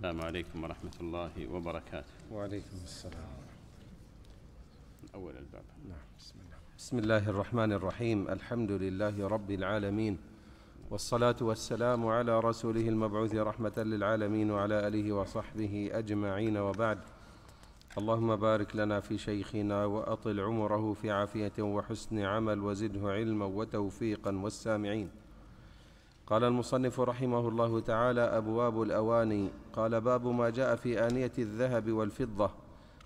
السلام عليكم ورحمة الله وبركاته وعليكم السلام أول الباب نعم بسم الله بسم الله الرحمن الرحيم الحمد لله رب العالمين والصلاة والسلام على رسوله المبعوث رحمة للعالمين وعلى آله وصحبه أجمعين وبعد اللهم بارك لنا في شيخنا وأطل عمره في عافية وحسن عمل وزده علما وتوفيقا والسامعين قال المصنف رحمه الله تعالى ابواب الاواني قال باب ما جاء في انيه الذهب والفضه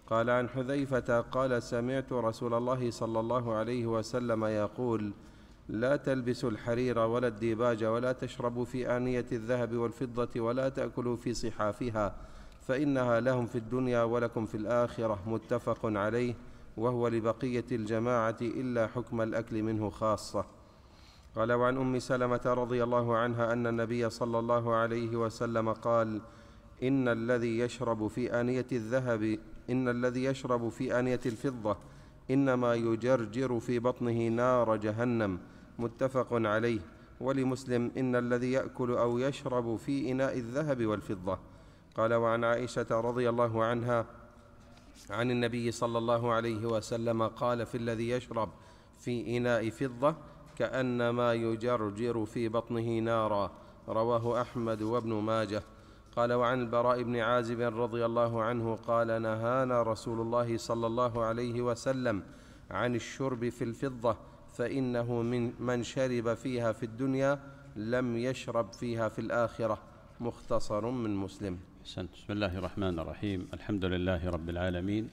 قال عن حذيفه قال سمعت رسول الله صلى الله عليه وسلم يقول لا تلبسوا الحرير ولا الديباج ولا تشربوا في انيه الذهب والفضه ولا تاكلوا في صحافها فانها لهم في الدنيا ولكم في الاخره متفق عليه وهو لبقيه الجماعه الا حكم الاكل منه خاصه قال وعن ام سلمه رضي الله عنها ان النبي صلى الله عليه وسلم قال ان الذي يشرب في انيه الذهب ان الذي يشرب في انيه الفضه انما يجرجر في بطنه نار جهنم متفق عليه ولمسلم ان الذي ياكل او يشرب في اناء الذهب والفضه قال وعن عائشه رضي الله عنها عن النبي صلى الله عليه وسلم قال في الذي يشرب في اناء فضه كانما يجرجر في بطنه نارا رواه احمد وابن ماجه قال وعن البراء بن عازب رضي الله عنه قال نهانا رسول الله صلى الله عليه وسلم عن الشرب في الفضه فانه من من شرب فيها في الدنيا لم يشرب فيها في الاخره مختصر من مسلم بسم الله الرحمن الرحيم الحمد لله رب العالمين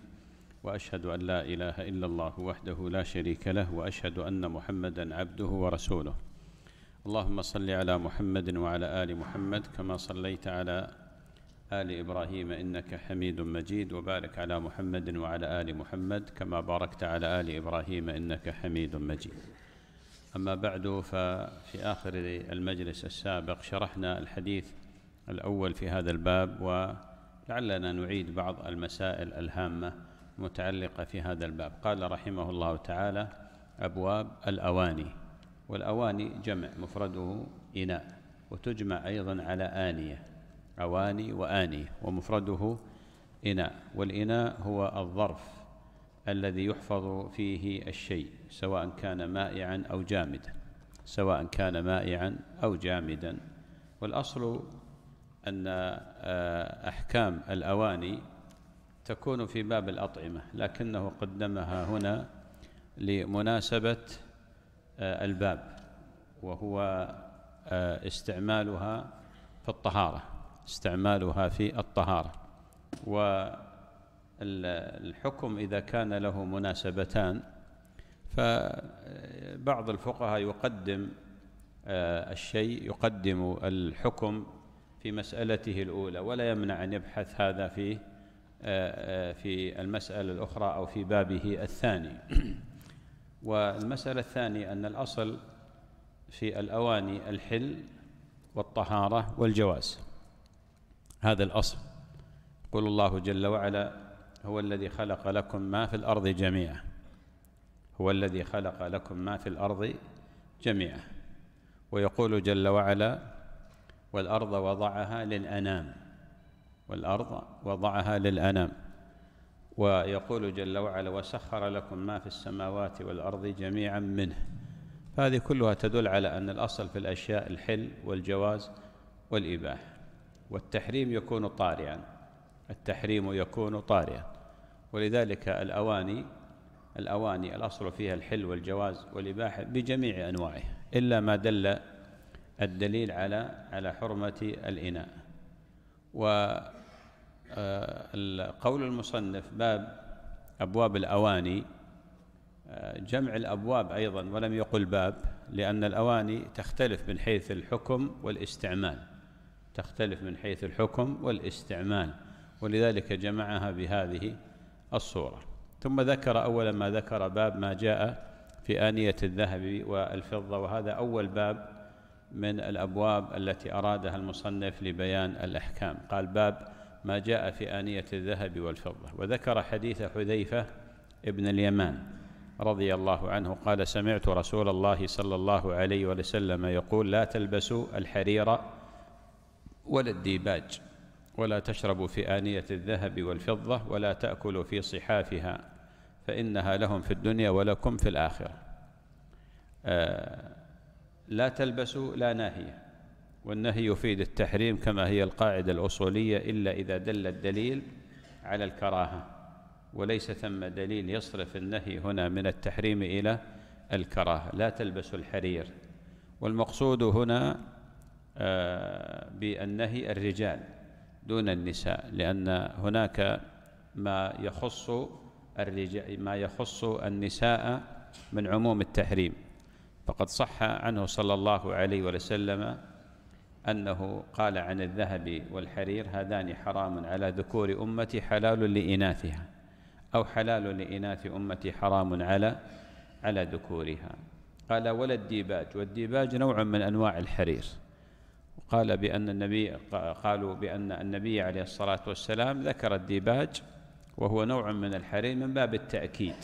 واشهد ان لا اله الا الله وحده لا شريك له واشهد ان محمدا عبده ورسوله اللهم صل على محمد وعلى ال محمد كما صليت على ال ابراهيم انك حميد مجيد وبارك على محمد وعلى ال محمد كما باركت على ال ابراهيم انك حميد مجيد اما بعد ففي اخر المجلس السابق شرحنا الحديث الاول في هذا الباب ولعلنا نعيد بعض المسائل الهامه متعلقة في هذا الباب قال رحمه الله تعالى أبواب الأواني والأواني جمع مفرده إناء وتجمع أيضا على آنية أواني وآنية ومفرده إناء والإناء هو الظرف الذي يحفظ فيه الشيء سواء كان مائعا أو جامدا سواء كان مائعا أو جامدا والأصل أن آه، أحكام الأواني تكون في باب الأطعمة لكنه قدمها هنا لمناسبة آه، الباب وهو آه، استعمالها في الطهارة استعمالها في الطهارة والحكم إذا كان له مناسبتان فبعض الفقهاء يقدم آه، الشيء يقدم الحكم في مسألته الأولى ولا يمنع أن يبحث هذا في آه، آه، في المسألة الأخرى أو في بابه الثاني والمسألة الثانية أن الأصل في الأواني الحل والطهارة والجواز هذا الأصل قل الله جل وعلا هو الذي خلق لكم ما في الأرض جميعا هو الذي خلق لكم ما في الأرض جميعا ويقول جل وعلا والأرض وضعها للأنام والأرض وضعها للأنام ويقول جل وعلا وسخر لكم ما في السماوات والأرض جميعا منه فهذه كلها تدل على أن الأصل في الأشياء الحل والجواز والإباحة والتحريم يكون طارئا التحريم يكون طارئا ولذلك الأواني الأواني الأصل فيها الحل والجواز والإباحة بجميع أنواعها إلا ما دل الدليل على على حرمة الإناء و آه، قول المصنف باب أبواب الأواني آه، جمع الأبواب أيضا ولم يقل باب لأن الأواني تختلف من حيث الحكم والاستعمال تختلف من حيث الحكم والاستعمال ولذلك جمعها بهذه الصورة ثم ذكر أول ما ذكر باب ما جاء في آنية الذهب والفضة وهذا أول باب من الأبواب التي أرادها المصنف لبيان الأحكام قال باب ما جاء في آنية الذهب والفضة وذكر حديث حذيفة ابن اليمان رضي الله عنه قال سمعت رسول الله صلى الله عليه وسلم يقول لا تلبسوا الحرير ولا الديباج ولا تشربوا في آنية الذهب والفضة ولا تأكلوا في صحافها فإنها لهم في الدنيا ولكم في الآخرة آه لا تلبسوا لا ناهية والنهي يفيد التحريم كما هي القاعدة الأصولية إلا إذا دل الدليل على الكراهة وليس ثم دليل يصرف النهي هنا من التحريم إلى الكراهة لا تلبس الحرير والمقصود هنا آه، بالنهي الرجال دون النساء لأن هناك ما يخص الرجال ما يخص النساء من عموم التحريم فقد صح عنه صلى الله عليه وسلم أنه قال عن الذهب والحرير هذان حرام على ذكور أمتي حلال لإناثها أو حلال لإناث أمتي حرام على على ذكورها قال ولا الديباج والديباج نوع من أنواع الحرير قال بأن النبي قالوا بأن النبي عليه الصلاة والسلام ذكر الديباج وهو نوع من الحرير من باب التأكيد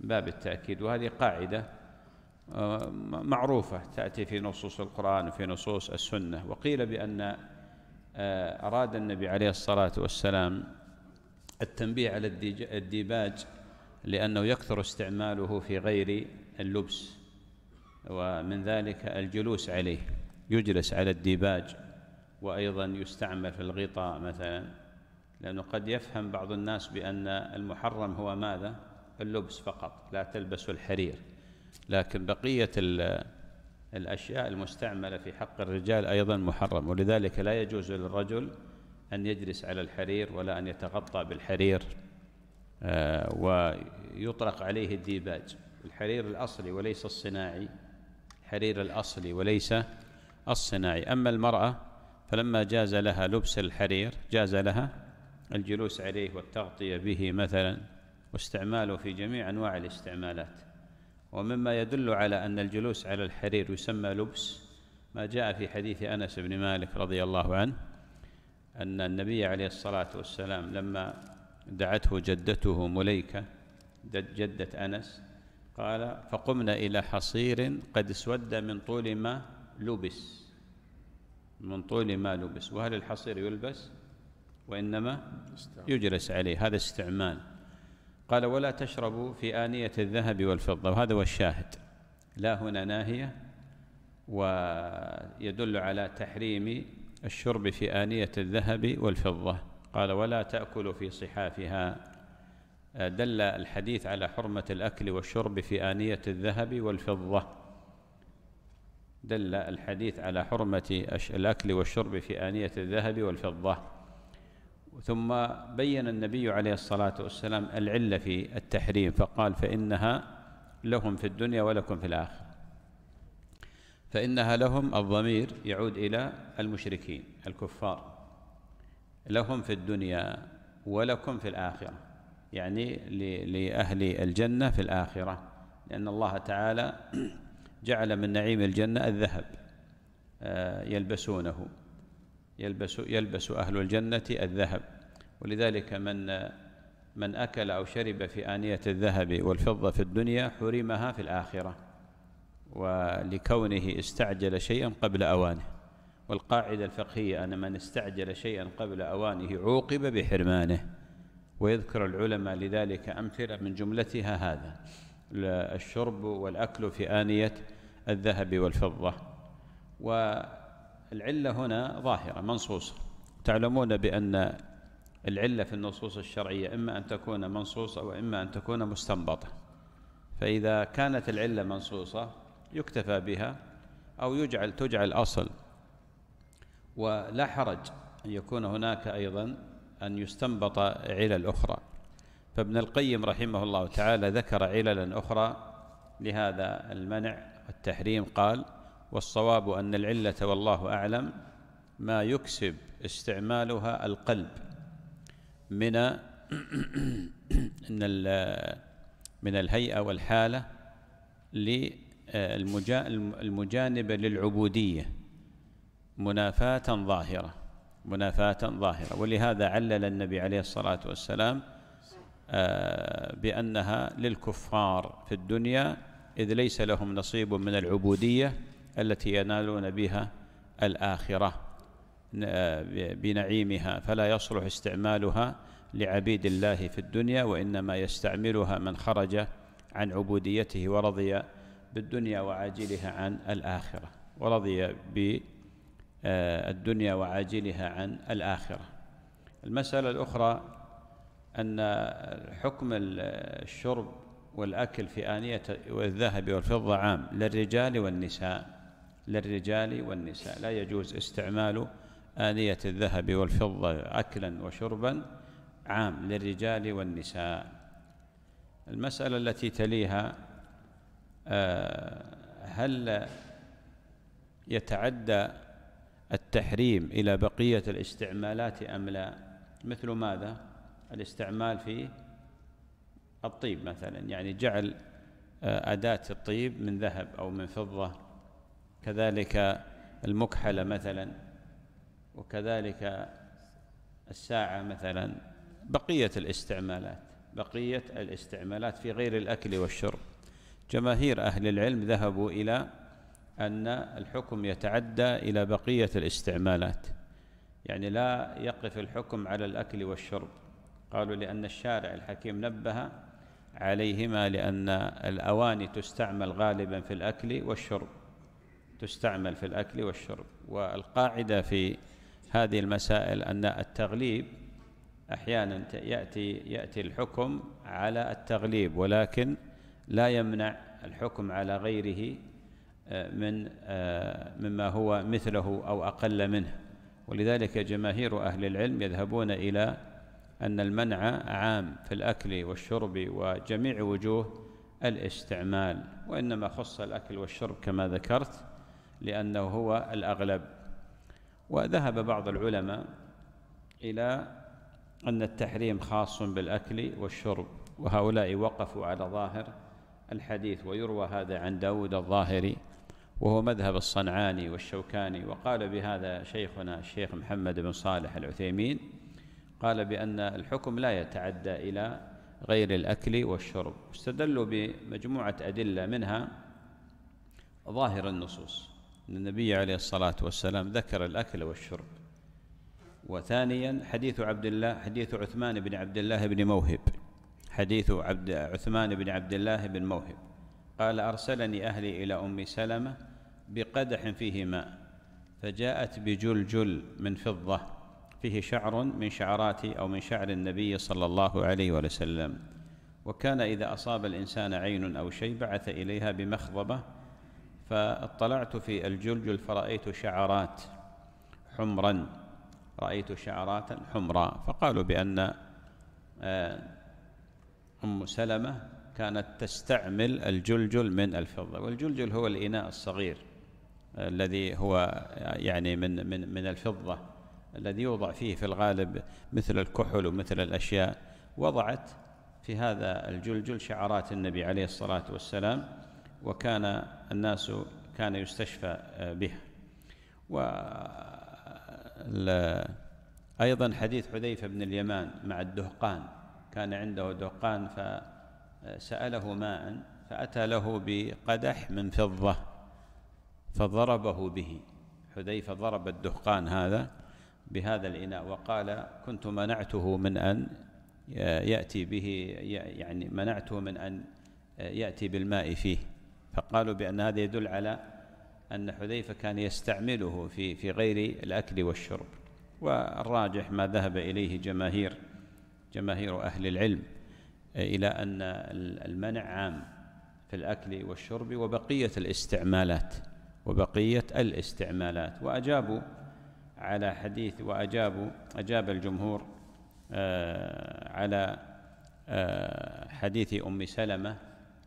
باب التأكيد وهذه قاعدة آه، معروفة تأتي في نصوص القرآن وفي نصوص السنة وقيل بأن آه، أراد النبي عليه الصلاة والسلام التنبيه على الديباج لأنه يكثر استعماله في غير اللبس ومن ذلك الجلوس عليه يجلس على الديباج وأيضا يستعمل في الغطاء مثلا لأنه قد يفهم بعض الناس بأن المحرم هو ماذا؟ اللبس فقط لا تلبس الحرير لكن بقية الأشياء المستعملة في حق الرجال أيضا محرم ولذلك لا يجوز للرجل أن يجلس على الحرير ولا أن يتغطى بالحرير آه، ويطلق عليه الديباج الحرير الأصلي وليس الصناعي الحرير الأصلي وليس الصناعي أما المرأة فلما جاز لها لبس الحرير جاز لها الجلوس عليه والتغطية به مثلا واستعماله في جميع أنواع الاستعمالات ومما يدل على أن الجلوس على الحرير يسمى لبس ما جاء في حديث أنس بن مالك رضي الله عنه أن النبي عليه الصلاة والسلام لما دعته جدته مليكة جدة أنس قال فقمنا إلى حصير قد اسود من طول ما لبس من طول ما لبس وهل الحصير يلبس وإنما يجلس عليه هذا استعمال قال ولا تشربوا في آنية الذهب والفضة وهذا هو الشاهد لا هنا ناهية ويدل على تحريم الشرب في آنية الذهب والفضة قال ولا تأكلوا في صحافها دل الحديث على حرمة الأكل والشرب في آنية الذهب والفضة دل الحديث على حرمة الأكل والشرب في آنية الذهب والفضة ثم بين النبي عليه الصلاة والسلام العلة في التحريم فقال فإنها لهم في الدنيا ولكم في الآخرة فإنها لهم الضمير يعود إلى المشركين الكفار لهم في الدنيا ولكم في الآخرة يعني لأهل الجنة في الآخرة لأن الله تعالى جعل من نعيم الجنة الذهب آه، يلبسونه يلبس يلبس أهل الجنة الذهب ولذلك من من أكل أو شرب في آنية الذهب والفضة في الدنيا حرمها في الآخرة ولكونه استعجل شيئا قبل أوانه والقاعدة الفقهية أن من استعجل شيئا قبل أوانه عوقب بحرمانه ويذكر العلماء لذلك أمثلة من جملتها هذا الشرب والأكل في آنية الذهب والفضة و العلة هنا ظاهرة منصوصة تعلمون بأن العلة في النصوص الشرعية إما أن تكون منصوصة وإما أن تكون مستنبطة فإذا كانت العلة منصوصة يكتفى بها أو يجعل تجعل أصل ولا حرج أن يكون هناك أيضا أن يستنبط علل أخرى فابن القيم رحمه الله تعالى ذكر عللا أخرى لهذا المنع والتحريم قال والصواب أن العلة والله أعلم ما يكسب استعمالها القلب من من الهيئة والحالة المجانبة للعبودية منافاة ظاهرة منافاة ظاهرة ولهذا علل النبي عليه الصلاة والسلام آه، بأنها للكفار في الدنيا إذ ليس لهم نصيب من العبودية التي ينالون بها الآخرة آه، بنعيمها فلا يصلح استعمالها لعبيد الله في الدنيا وإنما يستعملها من خرج عن عبوديته ورضي بالدنيا وعاجلها عن الآخرة ورضي بالدنيا آه، وعاجلها عن الآخرة المسألة الأخرى أن حكم الشرب والأكل في آنية الذهب والفضة عام للرجال والنساء للرجال والنساء لا يجوز استعمال آنية الذهب والفضة أكلا وشربا عام للرجال والنساء المسألة التي تليها آه، هل يتعدى التحريم إلى بقية الاستعمالات أم لا مثل ماذا الاستعمال في الطيب مثلا يعني جعل آه، أداة الطيب من ذهب أو من فضة كذلك المكحلة مثلا وكذلك الساعة مثلا بقية الاستعمالات بقية الاستعمالات في غير الأكل والشرب جماهير أهل العلم ذهبوا إلى أن الحكم يتعدى إلى بقية الاستعمالات يعني لا يقف الحكم على الأكل والشرب قالوا لأن الشارع الحكيم نبه عليهما لأن الأواني تستعمل غالبا في الأكل والشرب تستعمل في الأكل والشرب والقاعدة في هذه المسائل أن التغليب أحيانا يأتي يأتي الحكم على التغليب ولكن لا يمنع الحكم على غيره آه، من آه، مما هو مثله أو أقل منه ولذلك جماهير أهل العلم يذهبون إلى أن المنع عام في الأكل والشرب وجميع وجوه الاستعمال وإنما خص الأكل والشرب كما ذكرت لأنه هو الأغلب وذهب بعض العلماء إلى أن التحريم خاص بالأكل والشرب وهؤلاء وقفوا على ظاهر الحديث ويروى هذا عن داود الظاهري وهو مذهب الصنعاني والشوكاني وقال بهذا شيخنا الشيخ محمد بن صالح العثيمين قال بأن الحكم لا يتعدى إلى غير الأكل والشرب استدلوا بمجموعة أدلة منها ظاهر النصوص أن النبي عليه الصلاة والسلام ذكر الأكل والشرب وثانيا حديث عبد الله حديث عثمان بن عبد الله بن موهب حديث عبد عثمان بن عبد الله بن موهب قال أرسلني أهلي إلى أم سلمة بقدح فيه ماء فجاءت بجلجل من فضة فيه شعر من شعرات أو من شعر النبي صلى الله عليه وسلم وكان إذا أصاب الإنسان عين أو شيء بعث إليها بمخضبة فاطلعت في الجلجل فرأيت شعرات حمرا رأيت شعرات حمرا فقالوا بأن آه، أم سلمة كانت تستعمل الجلجل من الفضة والجلجل هو الإناء الصغير آه، الذي هو يعني من من من الفضة الذي يوضع فيه في الغالب مثل الكحل ومثل الأشياء وضعت في هذا الجلجل شعرات النبي عليه الصلاة والسلام وكان الناس كان يستشفى آه، بها و أيضا حديث حذيفة بن اليمان مع الدهقان كان عنده دهقان فسأله آه، ماء فأتى له بقدح من فضة فضربه به حذيفة ضرب الدهقان هذا بهذا الإناء وقال كنت منعته من أن آه، يأتي به يعني منعته من أن يأتي بالماء فيه فقالوا بأن هذا يدل على أن حذيفة كان يستعمله في في غير الأكل والشرب والراجح ما ذهب إليه جماهير جماهير أهل العلم إلى أن المنع عام في الأكل والشرب وبقية الاستعمالات وبقية الاستعمالات وأجابوا على حديث وأجابوا أجاب الجمهور آه، على آه، حديث أم سلمة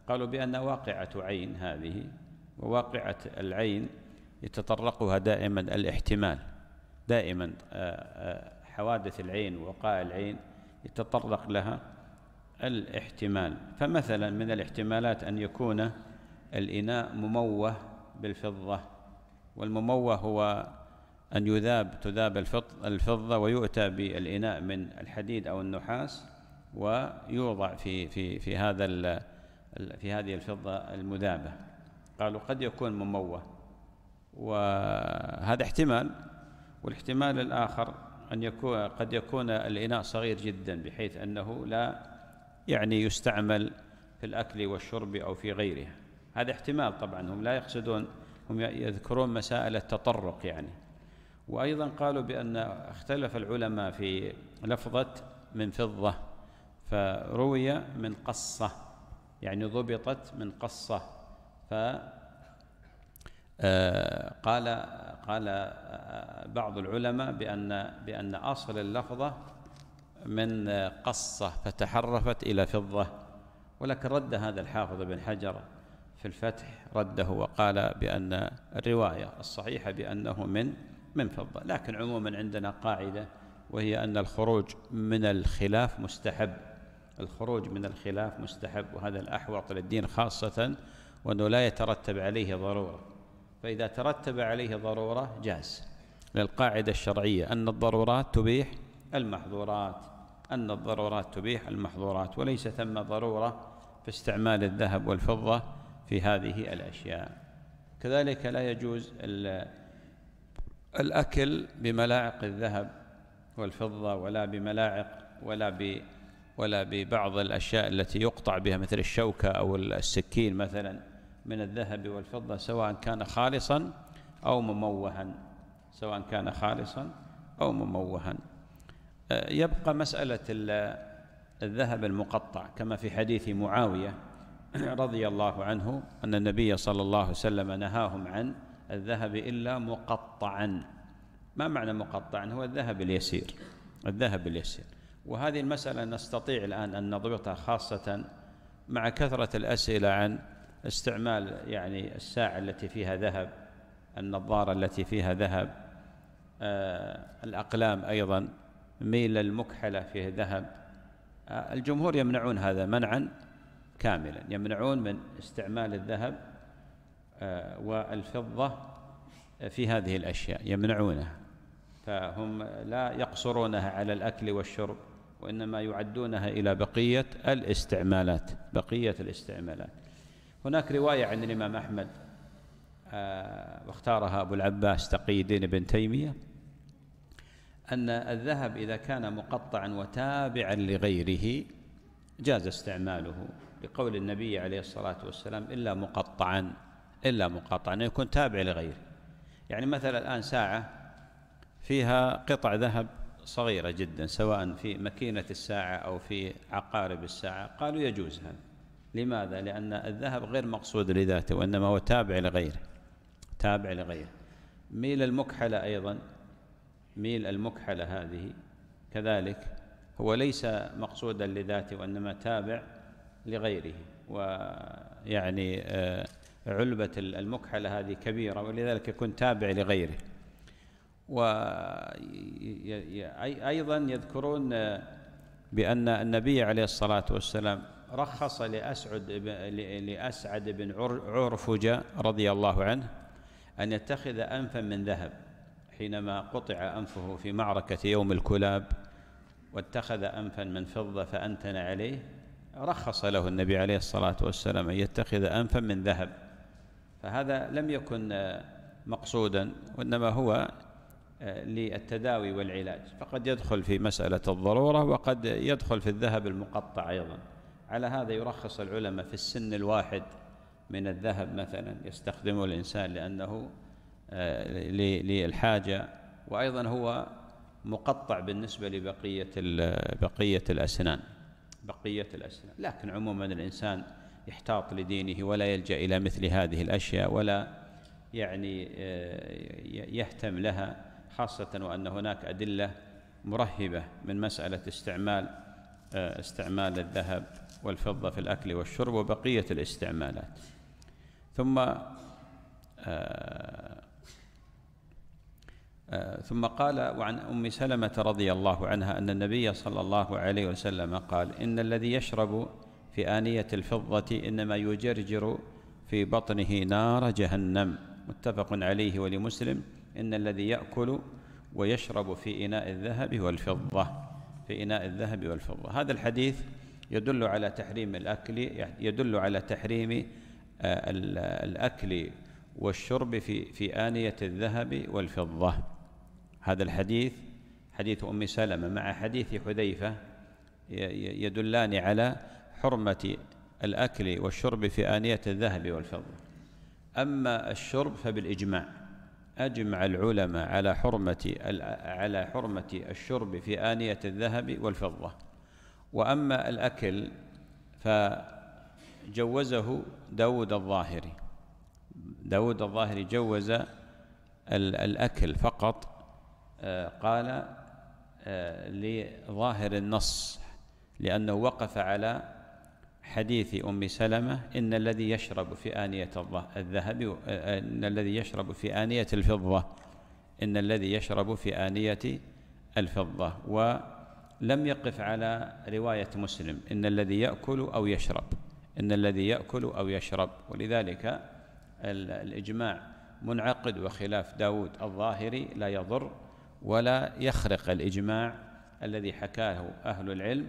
قالوا بأن واقعة عين هذه وواقعة العين يتطرقها دائما الاحتمال دائما آه، آه، حوادث العين ووقائع العين يتطرق لها الاحتمال فمثلا من الاحتمالات أن يكون الإناء مموه بالفضة والمموه هو أن يذاب تذاب الفضة ويؤتى بالإناء من الحديد أو النحاس ويوضع في في في هذا في هذه الفضة المذابة قالوا قد يكون مموه وهذا احتمال والاحتمال الآخر أن يكون قد يكون الإناء صغير جدا بحيث أنه لا يعني يستعمل في الأكل والشرب أو في غيره هذا احتمال طبعا هم لا يقصدون هم يذكرون مسائل التطرق يعني وأيضا قالوا بأن اختلف العلماء في لفظة من فضة فروي من قصة يعني ضبطت من قصة ف آه، قال قال آه، بعض العلماء بأن بأن أصل اللفظة من قصة فتحرفت إلى فضة ولكن رد هذا الحافظ بن حجر في الفتح رده وقال بأن الرواية الصحيحة بأنه من من فضة لكن عموما عندنا قاعدة وهي أن الخروج من الخلاف مستحب الخروج من الخلاف مستحب وهذا الأحوط للدين خاصة وأنه لا يترتب عليه ضرورة فإذا ترتب عليه ضرورة جاز للقاعدة الشرعية أن الضرورات تبيح المحظورات أن الضرورات تبيح المحظورات وليس ثم ضرورة في استعمال الذهب والفضة في هذه الأشياء كذلك لا يجوز الأكل بملاعق الذهب والفضة ولا بملاعق ولا ولا ببعض الأشياء التي يقطع بها مثل الشوكة أو السكين مثلا من الذهب والفضة سواء كان خالصا أو مموها سواء كان خالصا أو مموها أه، يبقى مسألة الذهب المقطع كما في حديث معاوية رضي الله عنه أن النبي صلى الله عليه وسلم نهاهم عن الذهب إلا مقطعا ما معنى مقطعا هو الذهب اليسير الذهب اليسير وهذه المسألة نستطيع الآن أن نضبطها خاصة مع كثرة الأسئلة عن استعمال يعني الساعة التي فيها ذهب النظارة التي فيها ذهب آه الأقلام أيضا ميل المكحلة فيه ذهب آه الجمهور يمنعون هذا منعا كاملا يمنعون من استعمال الذهب آه والفضة في هذه الأشياء يمنعونها فهم لا يقصرونها على الأكل والشرب وإنما يعدونها إلى بقية الاستعمالات بقية الاستعمالات هناك رواية عند الإمام أحمد آه، واختارها أبو العباس تقي الدين بن تيمية أن الذهب إذا كان مقطعا وتابعا لغيره جاز استعماله لقول النبي عليه الصلاة والسلام إلا مقطعا إلا مقطعا يكون تابع لغيره يعني مثلا الآن ساعة فيها قطع ذهب صغيرة جدا سواء في مكينة الساعة أو في عقارب الساعة قالوا يجوز هذا لماذا؟ لأن الذهب غير مقصود لذاته وإنما هو تابع لغيره تابع لغيره ميل المكحلة أيضا ميل المكحلة هذه كذلك هو ليس مقصودا لذاته وإنما تابع لغيره ويعني آه، علبة المكحلة هذه كبيرة ولذلك يكون تابع لغيره وأيضا يذكرون بأن النبي عليه الصلاة والسلام رخص لأسعد لأسعد بن عرفجة رضي الله عنه أن يتخذ أنفا من ذهب حينما قطع أنفه في معركة يوم الكلاب واتخذ أنفا من فضة فأنتن عليه رخص له النبي عليه الصلاة والسلام أن يتخذ أنفا من ذهب فهذا لم يكن مقصودا وإنما هو للتداوي والعلاج فقد يدخل في مسألة الضرورة وقد يدخل في الذهب المقطع أيضا على هذا يرخص العلماء في السن الواحد من الذهب مثلا يستخدمه الإنسان لأنه آه، للحاجة وأيضا هو مقطع بالنسبة لبقية بقية الأسنان بقية الأسنان لكن عموما الإنسان يحتاط لدينه ولا يلجأ إلى مثل هذه الأشياء ولا يعني آه، يهتم لها خاصة وأن هناك أدلة مرهبة من مسألة استعمال آه، استعمال الذهب والفضة في الأكل والشرب وبقية الاستعمالات ثم آه، آه، ثم قال وعن أم سلمة رضي الله عنها أن النبي صلى الله عليه وسلم قال إن الذي يشرب في آنية الفضة إنما يجرجر في بطنه نار جهنم متفق عليه ولمسلم إن الذي يأكل ويشرب في إناء الذهب والفضة في إناء الذهب والفضة هذا الحديث يدل على تحريم الأكل يعني يدل على تحريم آه، الأكل والشرب في في آنية الذهب والفضة هذا الحديث حديث أم سلمة مع حديث حذيفة يدلان على حرمة الأكل والشرب في آنية الذهب والفضة أما الشرب فبالإجماع أجمع العلماء على حرمة على حرمة الشرب في آنية الذهب والفضة وأما الأكل فجوزه داود الظاهري داود الظاهري جوز الأكل فقط آه، قال آه، لظاهر النص لأنه وقف على حديث أم سلمة إن الذي يشرب في آنية الذهب إن الذي يشرب في آنية الفضة إن الذي يشرب في آنية الفضة ولم يقف على رواية مسلم إن الذي يأكل أو يشرب إن الذي يأكل أو يشرب ولذلك الإجماع منعقد وخلاف داود الظاهري لا يضر ولا يخرق الإجماع الذي حكاه أهل العلم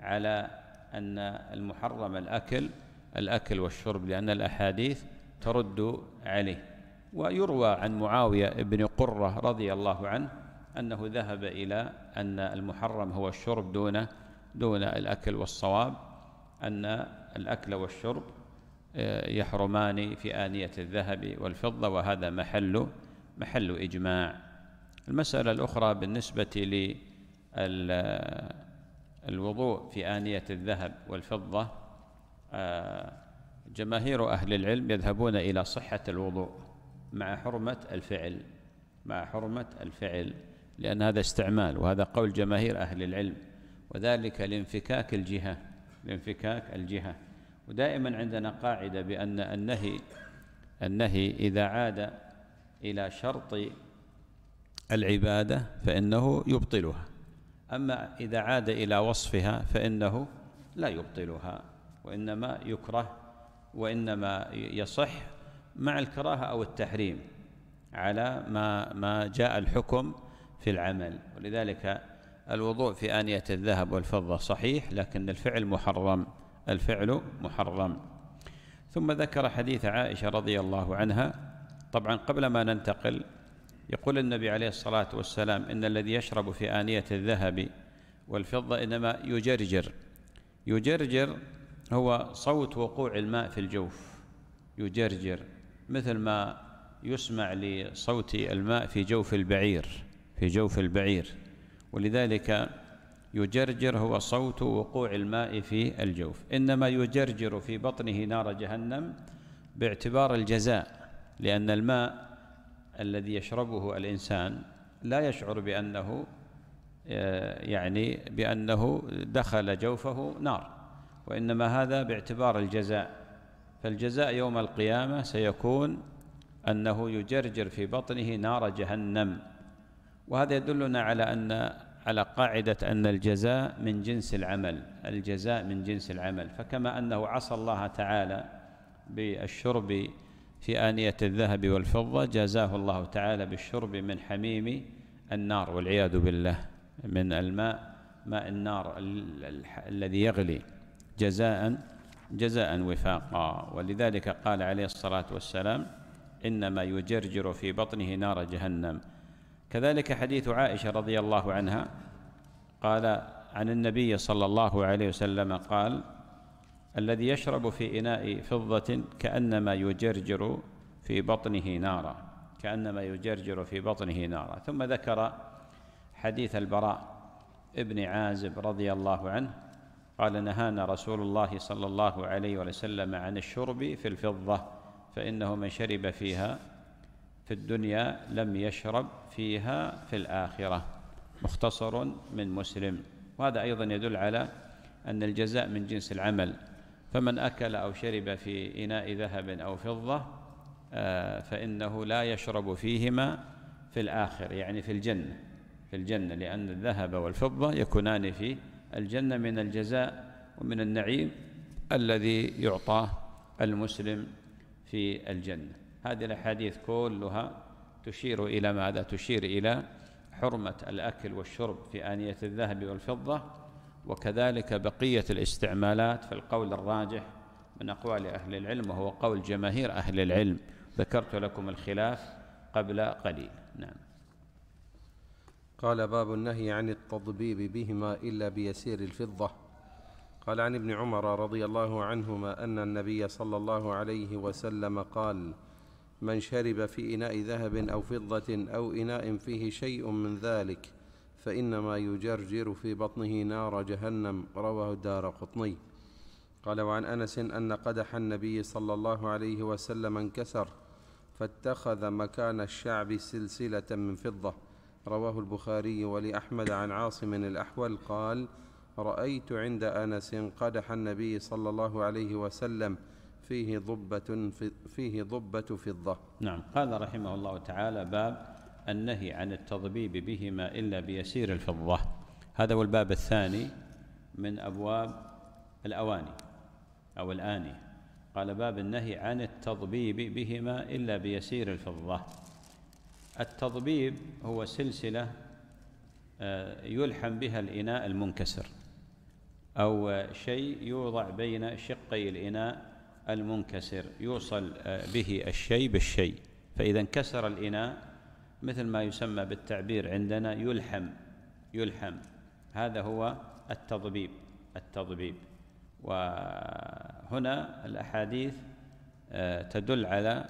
على أن المحرم الأكل الأكل والشرب لأن الأحاديث ترد عليه ويروى عن معاوية بن قرة رضي الله عنه أنه ذهب إلى أن المحرم هو الشرب دون دون الأكل والصواب أن الأكل والشرب آه، يحرمان في آنية الذهب والفضة وهذا محل محل إجماع المسألة الأخرى بالنسبة لل الوضوء في آنية الذهب والفضة آه، جماهير أهل العلم يذهبون إلى صحة الوضوء مع حرمة الفعل مع حرمة الفعل لأن هذا استعمال وهذا قول جماهير أهل العلم وذلك لانفكاك الجهة لانفكاك الجهة ودائما عندنا قاعدة بأن النهي النهي إذا عاد إلى شرط العبادة فإنه يبطلها أما إذا عاد إلى وصفها فإنه لا يبطلها وإنما يكره وإنما يصح مع الكراهة أو التحريم على ما ما جاء الحكم في العمل ولذلك الوضوء في آنية الذهب والفضة صحيح لكن الفعل محرم الفعل محرم ثم ذكر حديث عائشة رضي الله عنها طبعا قبل ما ننتقل يقول النبي عليه الصلاة والسلام إن الذي يشرب في آنية الذهب والفضة إنما يجرجر يجرجر هو صوت وقوع الماء في الجوف يجرجر مثل ما يسمع لصوت الماء في جوف البعير في جوف البعير ولذلك يجرجر هو صوت وقوع الماء في الجوف إنما يجرجر في بطنه نار جهنم باعتبار الجزاء لأن الماء الذي يشربه الإنسان لا يشعر بأنه يعني بأنه دخل جوفه نار وإنما هذا باعتبار الجزاء فالجزاء يوم القيامة سيكون أنه يجرجر في بطنه نار جهنم وهذا يدلنا على أن على قاعدة أن الجزاء من جنس العمل الجزاء من جنس العمل فكما أنه عصى الله تعالى بالشرب في آنية الذهب والفضة جازاه الله تعالى بالشرب من حميم النار والعياذ بالله من الماء ماء النار الذي يغلي جزاء جزاء وفاقا ولذلك قال عليه الصلاة والسلام إنما يجرجر في بطنه نار جهنم كذلك حديث عائشة رضي الله عنها قال عن النبي صلى الله عليه وسلم قال الذي يشرب في إناء فضة كأنما يجرجر في بطنه نارا كأنما يجرجر في بطنه نارا ثم ذكر حديث البراء ابن عازب رضي الله عنه قال نهانا رسول الله صلى الله عليه وسلم عن الشرب في الفضة فإنه من شرب فيها في الدنيا لم يشرب فيها في الآخرة مختصر من مسلم وهذا أيضا يدل على أن الجزاء من جنس العمل فمن أكل أو شرب في إناء ذهب أو فضة آه، فإنه لا يشرب فيهما في الآخر يعني في الجنة في الجنة لأن الذهب والفضة يكونان في الجنة من الجزاء ومن النعيم الذي يعطاه المسلم في الجنة هذه الأحاديث كلها تشير إلى ماذا؟ تشير إلى حرمة الأكل والشرب في آنية الذهب والفضة وكذلك بقية الاستعمالات فالقول الراجح من أقوال أهل العلم وهو قول جماهير أهل العلم ذكرت لكم الخلاف قبل قليل نعم قال باب النهي عن التضبيب بهما إلا بيسير الفضة قال عن ابن عمر رضي الله عنهما أن النبي صلى الله عليه وسلم قال من شرب في إناء ذهب أو فضة أو إناء فيه شيء من ذلك فإنما يجرجر في بطنه نار جهنم رواه الدار قطني قال وعن أنس أن قدح النبي صلى الله عليه وسلم انكسر فاتخذ مكان الشعب سلسلة من فضة رواه البخاري ولأحمد عن عاصم الأحول قال رأيت عند أنس قدح النبي صلى الله عليه وسلم فيه ضبة فيه ضبة فضة نعم قال رحمه الله تعالى باب النهي عن التضبيب بهما إلا بيسير الفضة هذا هو الباب الثاني من أبواب الأواني أو الآني قال باب النهي عن التضبيب بهما إلا بيسير الفضة التضبيب هو سلسلة آه، يلحم بها الإناء المنكسر أو شيء يوضع بين شقي الإناء المنكسر يوصل آه، به الشيء بالشيء فإذا انكسر الإناء مثل ما يسمى بالتعبير عندنا يلحم يلحم هذا هو التضبيب التضبيب وهنا الأحاديث آه، تدل على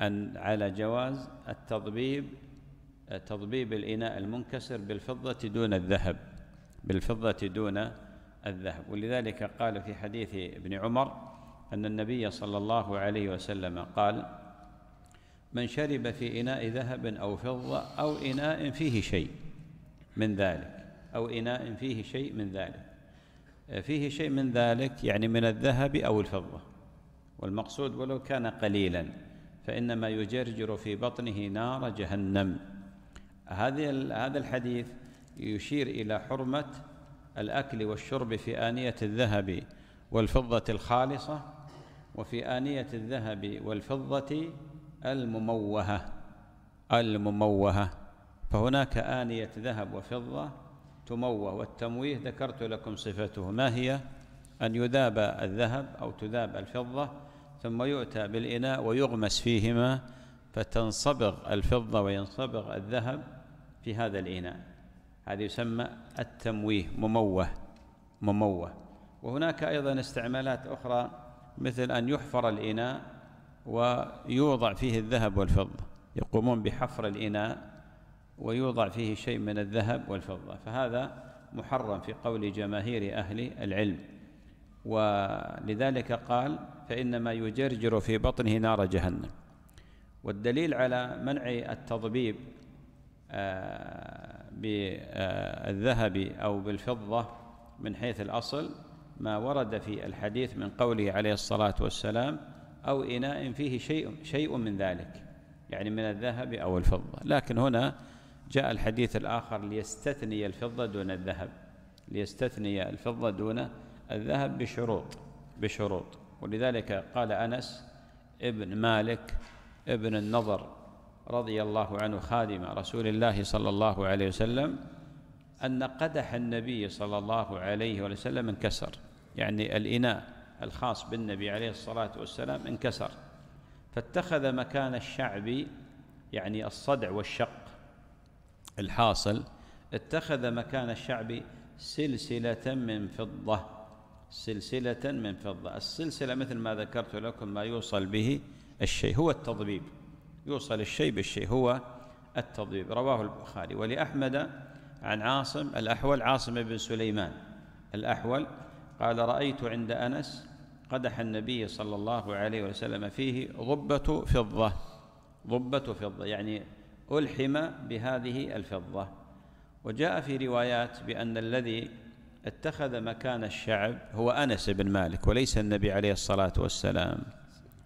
أن على جواز التضبيب آه، تضبيب الإناء المنكسر بالفضة دون الذهب بالفضة دون الذهب ولذلك قال في حديث ابن عمر أن النبي صلى الله عليه وسلم قال من شرب في إناء ذهب أو فضة أو إناء فيه شيء من ذلك أو إناء فيه شيء من ذلك آه، فيه شيء من ذلك يعني من الذهب أو الفضة والمقصود ولو كان قليلا فإنما يجرجر في بطنه نار جهنم هذه هذا الحديث يشير إلى حرمة الأكل والشرب في آنية الذهب والفضة الخالصة وفي آنية الذهب والفضة المموهة المموهة فهناك آنية ذهب وفضة تموه والتمويه ذكرت لكم صفته ما هي أن يذاب الذهب أو تذاب الفضة ثم يؤتى بالإناء ويغمس فيهما فتنصبغ الفضة وينصبغ الذهب في هذا الإناء هذا يسمى التمويه مموه مموه وهناك أيضا استعمالات أخرى مثل أن يحفر الإناء ويوضع فيه الذهب والفضة يقومون بحفر الإناء ويوضع فيه شيء من الذهب والفضة فهذا محرم في قول جماهير أهل العلم ولذلك قال فإنما يجرجر في بطنه نار جهنم والدليل على منع التضبيب آه، بالذهب أو بالفضة من حيث الأصل ما ورد في الحديث من قوله عليه الصلاة والسلام أو إناء فيه شيء شيء من ذلك يعني من الذهب أو الفضة لكن هنا جاء الحديث الآخر ليستثني الفضة دون الذهب ليستثني الفضة دون الذهب بشروط بشروط ولذلك قال أنس ابن مالك ابن النضر رضي الله عنه خادم رسول الله صلى الله عليه وسلم أن قدح النبي صلى الله عليه وسلم انكسر يعني الإناء الخاص بالنبي عليه الصلاة والسلام انكسر فاتخذ مكان الشعب يعني الصدع والشق الحاصل اتخذ مكان الشعب سلسلة من فضة سلسلة من فضة السلسلة مثل ما ذكرت لكم ما يوصل به الشيء هو التضبيب يوصل الشيء بالشيء هو التضبيب رواه البخاري ولأحمد عن عاصم الأحول عاصم بن سليمان الأحول قال رأيت عند أنس قدح النبي صلى الله عليه وسلم فيه ضبة فضة ضبة فضة يعني ألحم بهذه الفضة وجاء في روايات بأن الذي اتخذ مكان الشعب هو أنس بن مالك وليس النبي عليه الصلاة والسلام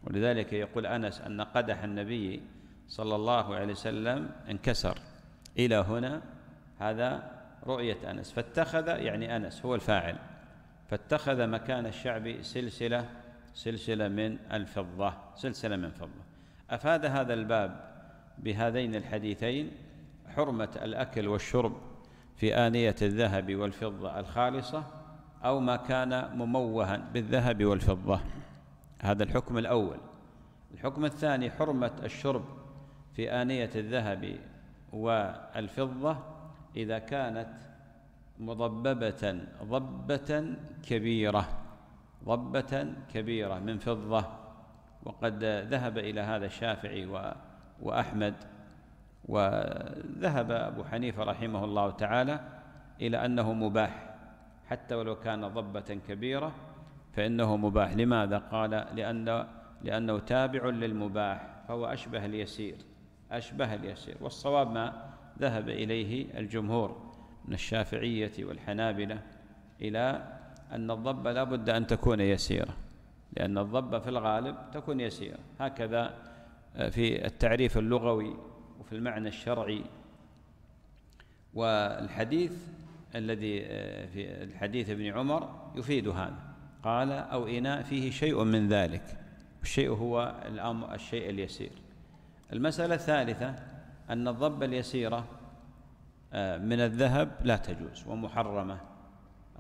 ولذلك يقول أنس أن قدح النبي صلى الله عليه وسلم انكسر إلى هنا هذا رؤية أنس فاتخذ يعني أنس هو الفاعل فاتخذ مكان الشعب سلسلة سلسلة من الفضة سلسلة من فضة أفاد هذا الباب بهذين الحديثين حرمة الأكل والشرب في آنية الذهب والفضة الخالصة أو ما كان مموها بالذهب والفضة هذا الحكم الأول الحكم الثاني حرمة الشرب في آنية الذهب والفضة إذا كانت مضببة ضبة كبيرة ضبة كبيرة من فضة وقد ذهب إلى هذا الشافعي و وأحمد وذهب أبو حنيفة رحمه الله تعالى إلى أنه مباح حتى ولو كان ضبة كبيرة فإنه مباح لماذا؟ قال لأن لأنه تابع للمباح فهو أشبه اليسير أشبه اليسير والصواب ما ذهب إليه الجمهور من الشافعية والحنابلة إلى أن الضبة لا بد أن تكون يسيرة لأن الضبة في الغالب تكون يسيرة هكذا آه، في التعريف اللغوي وفي المعنى الشرعي والحديث الذي آه، في الحديث ابن عمر يفيد هذا قال أو إناء فيه شيء من ذلك الشيء هو الأمر الشيء اليسير المسألة الثالثة أن الضبة اليسيرة آه، من الذهب لا تجوز ومحرمة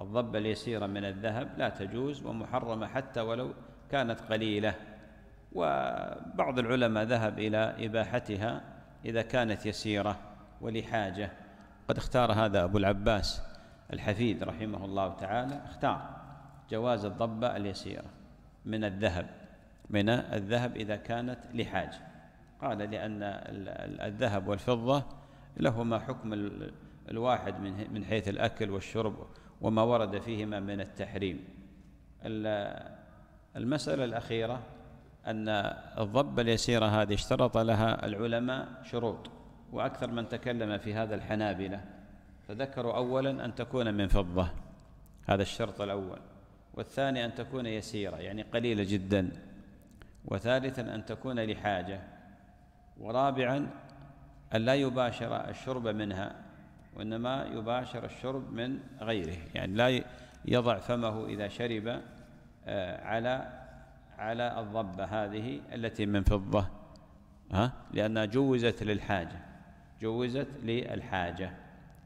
الضبة اليسيرة من الذهب لا تجوز ومحرمة حتى ولو كانت قليلة وبعض العلماء ذهب إلى إباحتها إذا كانت يسيرة ولحاجة قد اختار هذا أبو العباس الحفيد رحمه الله تعالى اختار جواز الضبة اليسيرة من الذهب من الذهب إذا كانت لحاجة قال لأن الذهب والفضة لهما حكم الواحد من من حيث الأكل والشرب وما ورد فيهما من التحريم المسألة الأخيرة أن الضبة اليسيرة هذه اشترط لها العلماء شروط وأكثر من تكلم في هذا الحنابلة فذكروا أولا أن تكون من فضة هذا الشرط الأول والثاني أن تكون يسيرة يعني قليلة جدا وثالثا أن تكون لحاجة ورابعا أن لا يباشر الشرب منها وإنما يباشر الشرب من غيره يعني لا يضع فمه إذا شرب آه، على على الضبة هذه التي من فضة ها لأنها جوزت للحاجة جوزت للحاجة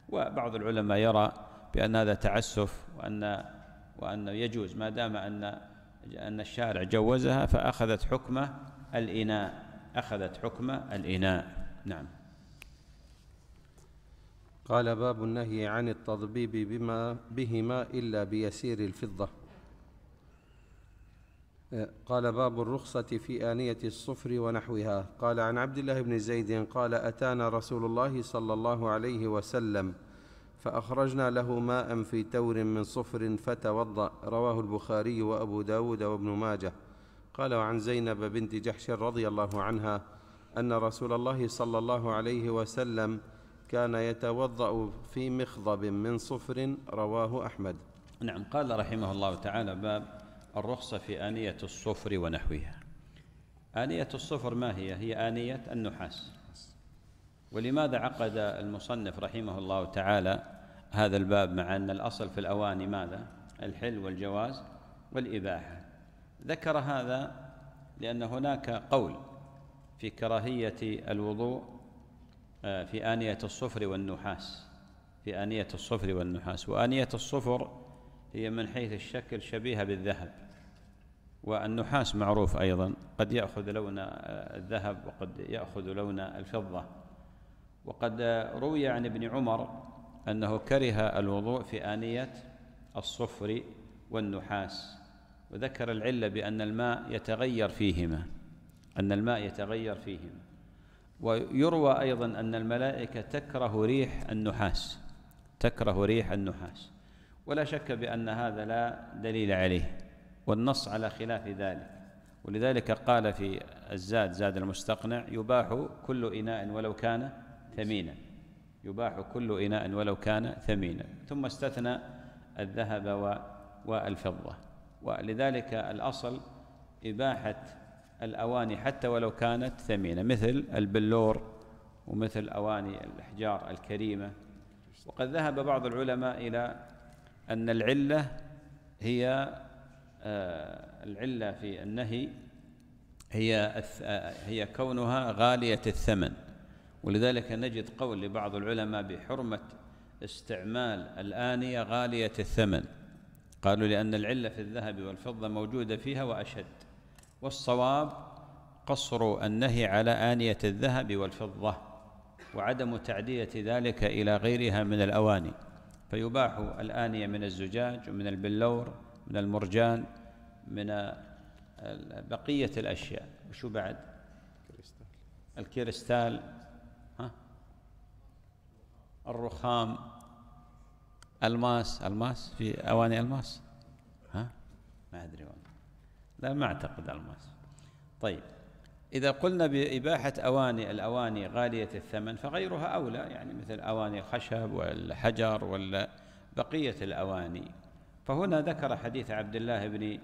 وبعض العلماء يرى بأن هذا تعسف وأن وأنه يجوز ما دام أن أن الشارع جوزها فأخذت حكمه الإناء أخذت حكمه الإناء نعم قال باب النهي عن التضبيب بما بهما إلا بيسير الفضة أه، قال باب الرخصة في آنية الصفر ونحوها قال عن عبد الله بن زيد قال أتانا رسول الله صلى الله عليه وسلم فأخرجنا له ماء في تور من صفر فتوضأ رواه البخاري وأبو داود وابن ماجه قال وعن زينب بنت جحش رضي الله عنها أن رسول الله صلى الله عليه وسلم كان يتوضأ في مخضب من صفر رواه أحمد نعم قال رحمه الله تعالى باب الرخصة في آنية الصفر ونحوها آنية الصفر ما هي؟ هي آنية النحاس ولماذا عقد المصنف رحمه الله تعالى هذا الباب مع أن الأصل في الأواني ماذا؟ الحل والجواز والإباحة ذكر هذا لأن هناك قول في كراهية الوضوء آه، في آنية الصفر والنحاس في آنية الصفر والنحاس وآنية الصفر هي من حيث الشكل شبيهة بالذهب والنحاس معروف أيضا قد يأخذ لون آه، الذهب وقد يأخذ لون الفضة وقد روي عن ابن عمر أنه كره الوضوء في آنية الصفر والنحاس وذكر العلة بأن الماء يتغير فيهما أن الماء يتغير فيهما ويروى أيضا أن الملائكة تكره ريح النحاس تكره ريح النحاس ولا شك بأن هذا لا دليل عليه والنص على خلاف ذلك ولذلك قال في الزاد زاد المستقنع يباح كل إناء ولو كان ثمينا يباح كل إناء ولو كان ثمينا ثم استثنى الذهب والفضة ولذلك الأصل إباحة الأواني حتى ولو كانت ثمينة مثل البلور ومثل أواني الأحجار الكريمة وقد ذهب بعض العلماء إلى أن العلة هي آه، العلة في النهي هي آه، هي كونها غالية الثمن ولذلك نجد قول لبعض العلماء بحرمة استعمال الآنية غالية الثمن قالوا لأن العلة في الذهب والفضة موجودة فيها وأشد والصواب قصر النهي على آنية الذهب والفضة وعدم تعدية ذلك إلى غيرها من الأواني فيباح الآنية من الزجاج ومن البلور من المرجان من بقية الأشياء وشو بعد الكريستال ها الرخام الماس الماس في أواني الماس ها ما أدري لا ما أعتقد الماس طيب إذا قلنا بإباحة أواني الأواني غالية الثمن فغيرها أولى يعني مثل أواني الخشب والحجر ولا بقية الأواني فهنا ذكر حديث عبد الله بن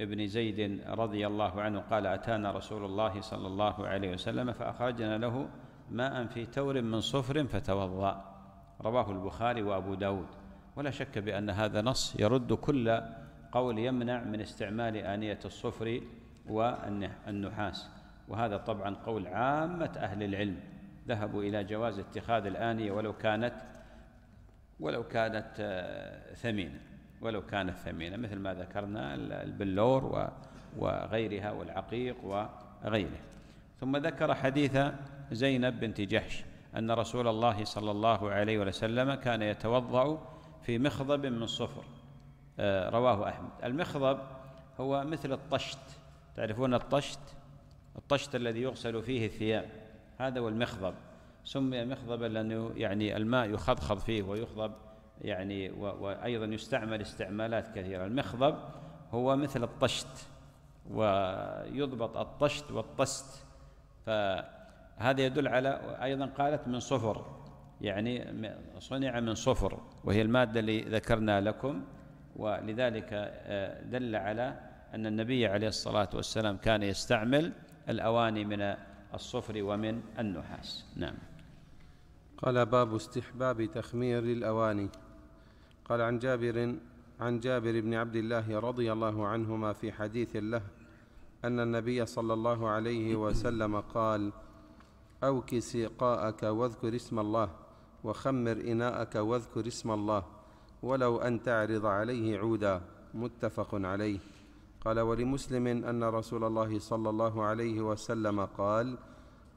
ابن زيد رضي الله عنه قال أتانا رسول الله صلى الله عليه وسلم فأخرجنا له ماء في تور من صفر فتوضأ رواه البخاري وأبو داود ولا شك بأن هذا نص يرد كل قول يمنع من استعمال آنية الصفر والنحاس وهذا طبعا قول عامة أهل العلم ذهبوا إلى جواز اتخاذ الآنية ولو كانت ولو كانت آه، ثمينة ولو كانت ثمينة مثل ما ذكرنا البلور وغيرها والعقيق وغيره ثم ذكر حديث زينب بنت جحش أن رسول الله صلى الله عليه وسلم كان يتوضأ في مخضب من صفر آه، رواه أحمد المخضب هو مثل الطشت تعرفون الطشت الطشت الذي يغسل فيه الثياب هذا هو المخضب سمي مخضبا لأنه يعني الماء يخضخض فيه ويخضب يعني وأيضا يستعمل استعمالات كثيرة المخضب هو مثل الطشت ويضبط الطشت والطست فهذا يدل على أيضا قالت من صفر يعني صنع من صفر وهي المادة اللي ذكرنا لكم ولذلك آه، دل على أن النبي عليه الصلاة والسلام كان يستعمل الأواني من الصفر ومن النحاس نعم قال باب استحباب تخمير الأواني قال عن جابر عن جابر بن عبد الله رضي الله عنهما في حديث له أن النبي صلى الله عليه وسلم قال أوكس سقاءك واذكر اسم الله وخمر إناءك واذكر اسم الله ولو أن تعرض عليه عودا متفق عليه قال ولمسلم أن رسول الله صلى الله عليه وسلم قال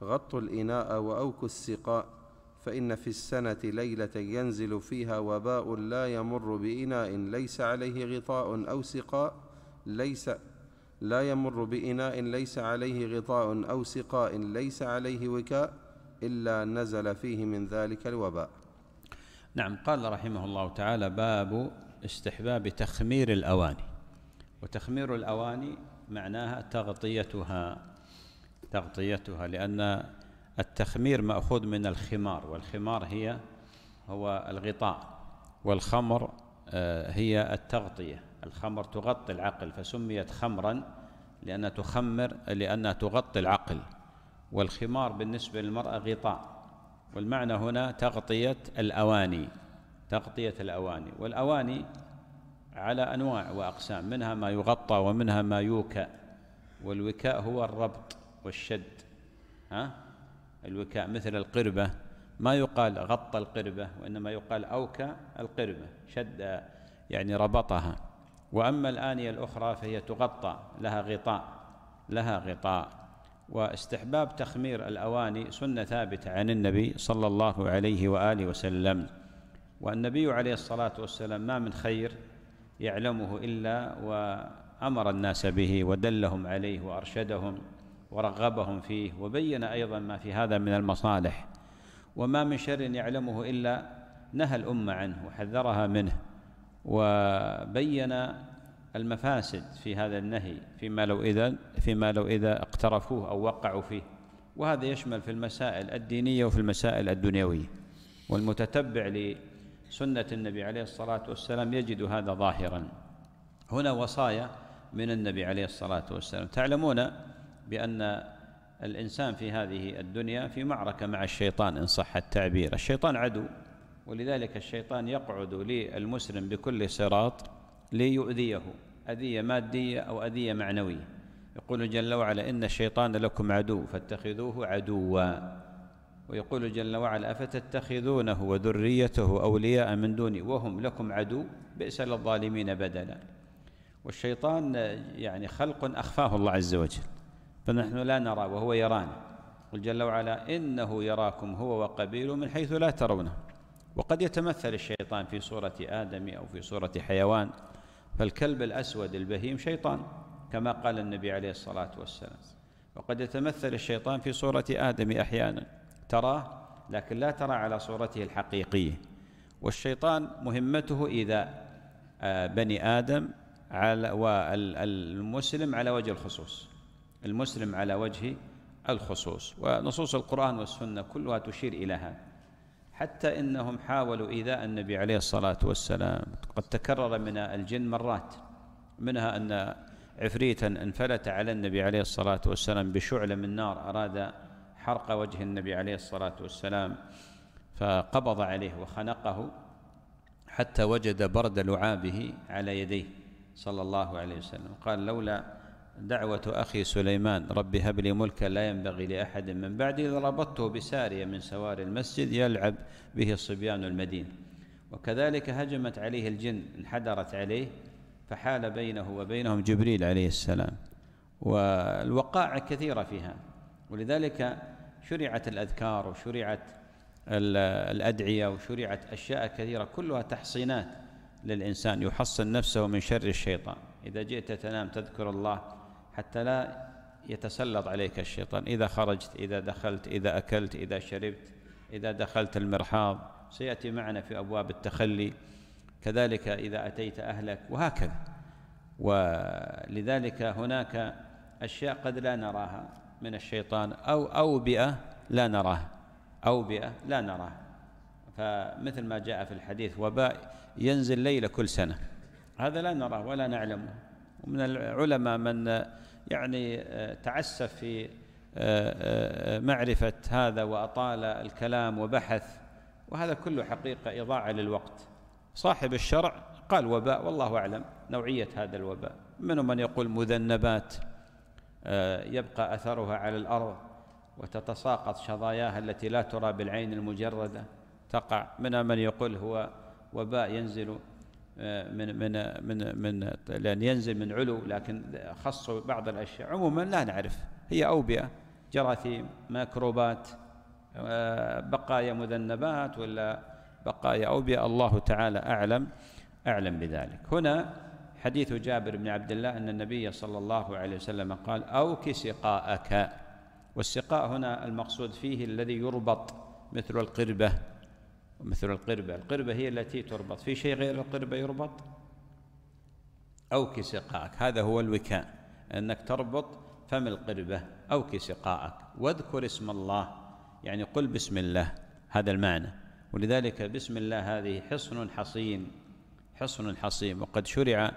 غطوا الإناء وأوكوا السقاء فإن في السنة ليلة ينزل فيها وباء لا يمر بإناء ليس عليه غطاء أو سقاء ليس لا يمر بإناء ليس عليه غطاء أو سقاء ليس عليه وكاء إلا نزل فيه من ذلك الوباء نعم قال رحمه الله تعالى باب استحباب تخمير الأواني وتخمير الأواني معناها تغطيتها تغطيتها لأن التخمير مأخوذ من الخمار والخمار هي هو الغطاء والخمر آه، هي التغطية الخمر تغطي العقل فسميت خمرا لأنها تخمر لأنها تغطي العقل والخمار بالنسبة للمرأة غطاء والمعنى هنا تغطية الأواني تغطية الأواني والأواني على أنواع وأقسام منها ما يغطى ومنها ما يوكى والوكاء هو الربط والشد ها الوكاء مثل القربة ما يقال غطى القربة وإنما يقال أوكى القربة شد يعني ربطها وأما الآنية الأخرى فهي تغطى لها غطاء لها غطاء واستحباب تخمير الأواني سنة ثابتة عن النبي صلى الله عليه وآله وسلم والنبي عليه الصلاة والسلام ما من خير يعلمه إلا وأمر الناس به ودلهم عليه وأرشدهم ورغبهم فيه وبين أيضا ما في هذا من المصالح وما من شر يعلمه إلا نهى الأمة عنه وحذرها منه وبين المفاسد في هذا النهي فيما لو إذا فيما لو إذا اقترفوه أو وقعوا فيه وهذا يشمل في المسائل الدينية وفي المسائل الدنيوية والمتتبع لسنة النبي عليه الصلاة والسلام يجد هذا ظاهرا هنا وصايا من النبي عليه الصلاة والسلام تعلمون بأن الإنسان في هذه الدنيا في معركة مع الشيطان إن صح التعبير الشيطان عدو ولذلك الشيطان يقعد للمسلم بكل صراط ليؤذيه أذية مادية أو أذية معنوية يقول جل وعلا إن الشيطان لكم عدو فاتخذوه عدوا ويقول جل وعلا أفتتخذونه وذريته أولياء من دوني وهم لكم عدو بئس للظالمين بدلا والشيطان يعني خلق أخفاه الله عز وجل فنحن لا نرى وهو يرانا قل جل وعلا إنه يراكم هو وقبيله من حيث لا ترونه وقد يتمثل الشيطان في صورة آدم أو في صورة حيوان فالكلب الأسود البهيم شيطان كما قال النبي عليه الصلاة والسلام وقد يتمثل الشيطان في صورة آدم أحيانا تراه لكن لا ترى على صورته الحقيقية والشيطان مهمته إذا آه، بني آدم على والمسلم على وجه الخصوص المسلم على وجه الخصوص ونصوص القرآن والسنة كلها تشير إلى هذا حتى إنهم حاولوا إيذاء النبي عليه الصلاة والسلام قد تكرر من الجن مرات منها أن عفريتا انفلت على النبي عليه الصلاة والسلام بشعلة من نار أراد حرق وجه النبي عليه الصلاة والسلام فقبض عليه وخنقه حتى وجد برد لعابه على يديه صلى الله عليه وسلم قال لولا دعوة أخي سليمان رب هب لي ملكا لا ينبغي لأحد من بعدي إذ ربطته بسارية من سوار المسجد يلعب به الصبيان المدين وكذلك هجمت عليه الجن انحدرت عليه فحال بينه وبينهم جبريل عليه السلام والوقائع كثيرة فيها ولذلك شرعت الأذكار وشرعت الأدعية وشرعت أشياء كثيرة كلها تحصينات للإنسان يحصن نفسه من شر الشيطان إذا جئت تنام تذكر الله حتى لا يتسلط عليك الشيطان إذا خرجت إذا دخلت إذا أكلت إذا شربت إذا دخلت المرحاض سيأتي معنا في أبواب التخلي كذلك إذا أتيت أهلك وهكذا ولذلك هناك أشياء قد لا نراها من الشيطان أو أوبئة لا نراها أوبئة لا نراها فمثل ما جاء في الحديث وباء ينزل ليلة كل سنة هذا لا نراه ولا نعلمه ومن العلماء من يعني آه، تعسف في آه، آه، معرفة هذا وأطال الكلام وبحث وهذا كله حقيقة إضاعة للوقت صاحب الشرع قال وباء والله أعلم نوعية هذا الوباء منهم من يقول مذنبات يبقى أثرها على الأرض وتتساقط شظاياها التي لا ترى بالعين المجردة تقع من من يقول هو وباء ينزل من من من من لأن ينزل من علو لكن خصوا بعض الأشياء عموما لا نعرف هي أوبئة جراثيم ميكروبات آه، بقايا مذنبات ولا بقايا أوبئة الله تعالى أعلم أعلم بذلك هنا حديث جابر بن عبد الله أن النبي صلى الله عليه وسلم قال أوك سقاءك والسقاء هنا المقصود فيه الذي يربط مثل القربة مثل القربة القربة هي التي تربط في شيء غير القربة يربط أوكي كسقاك هذا هو الوكاء أنك تربط فم القربة أوكي سقاءك واذكر اسم الله يعني قل بسم الله هذا المعنى ولذلك بسم الله هذه حصن حصين حصن حصين وقد شرع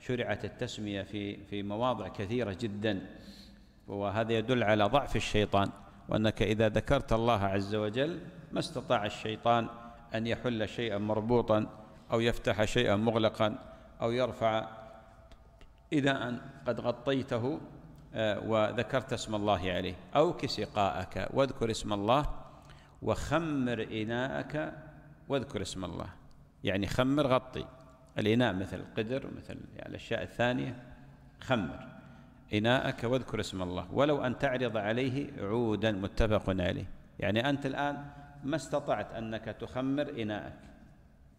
شرعت التسمية في في مواضع كثيرة جدا وهذا يدل على ضعف الشيطان وأنك إذا ذكرت الله عز وجل ما استطاع الشيطان أن يحل شيئا مربوطا أو يفتح شيئا مغلقا أو يرفع إذا أن قد غطيته آه، وذكرت اسم الله عليه أوكس كسقاءك واذكر اسم الله وخمر إناءك واذكر اسم الله يعني خمر غطي الإناء مثل القدر مثل يعني الأشياء الثانية خمر إناءك واذكر اسم الله ولو أن تعرض عليه عودا متفق عليه يعني أنت الآن ما استطعت أنك تخمر إناءك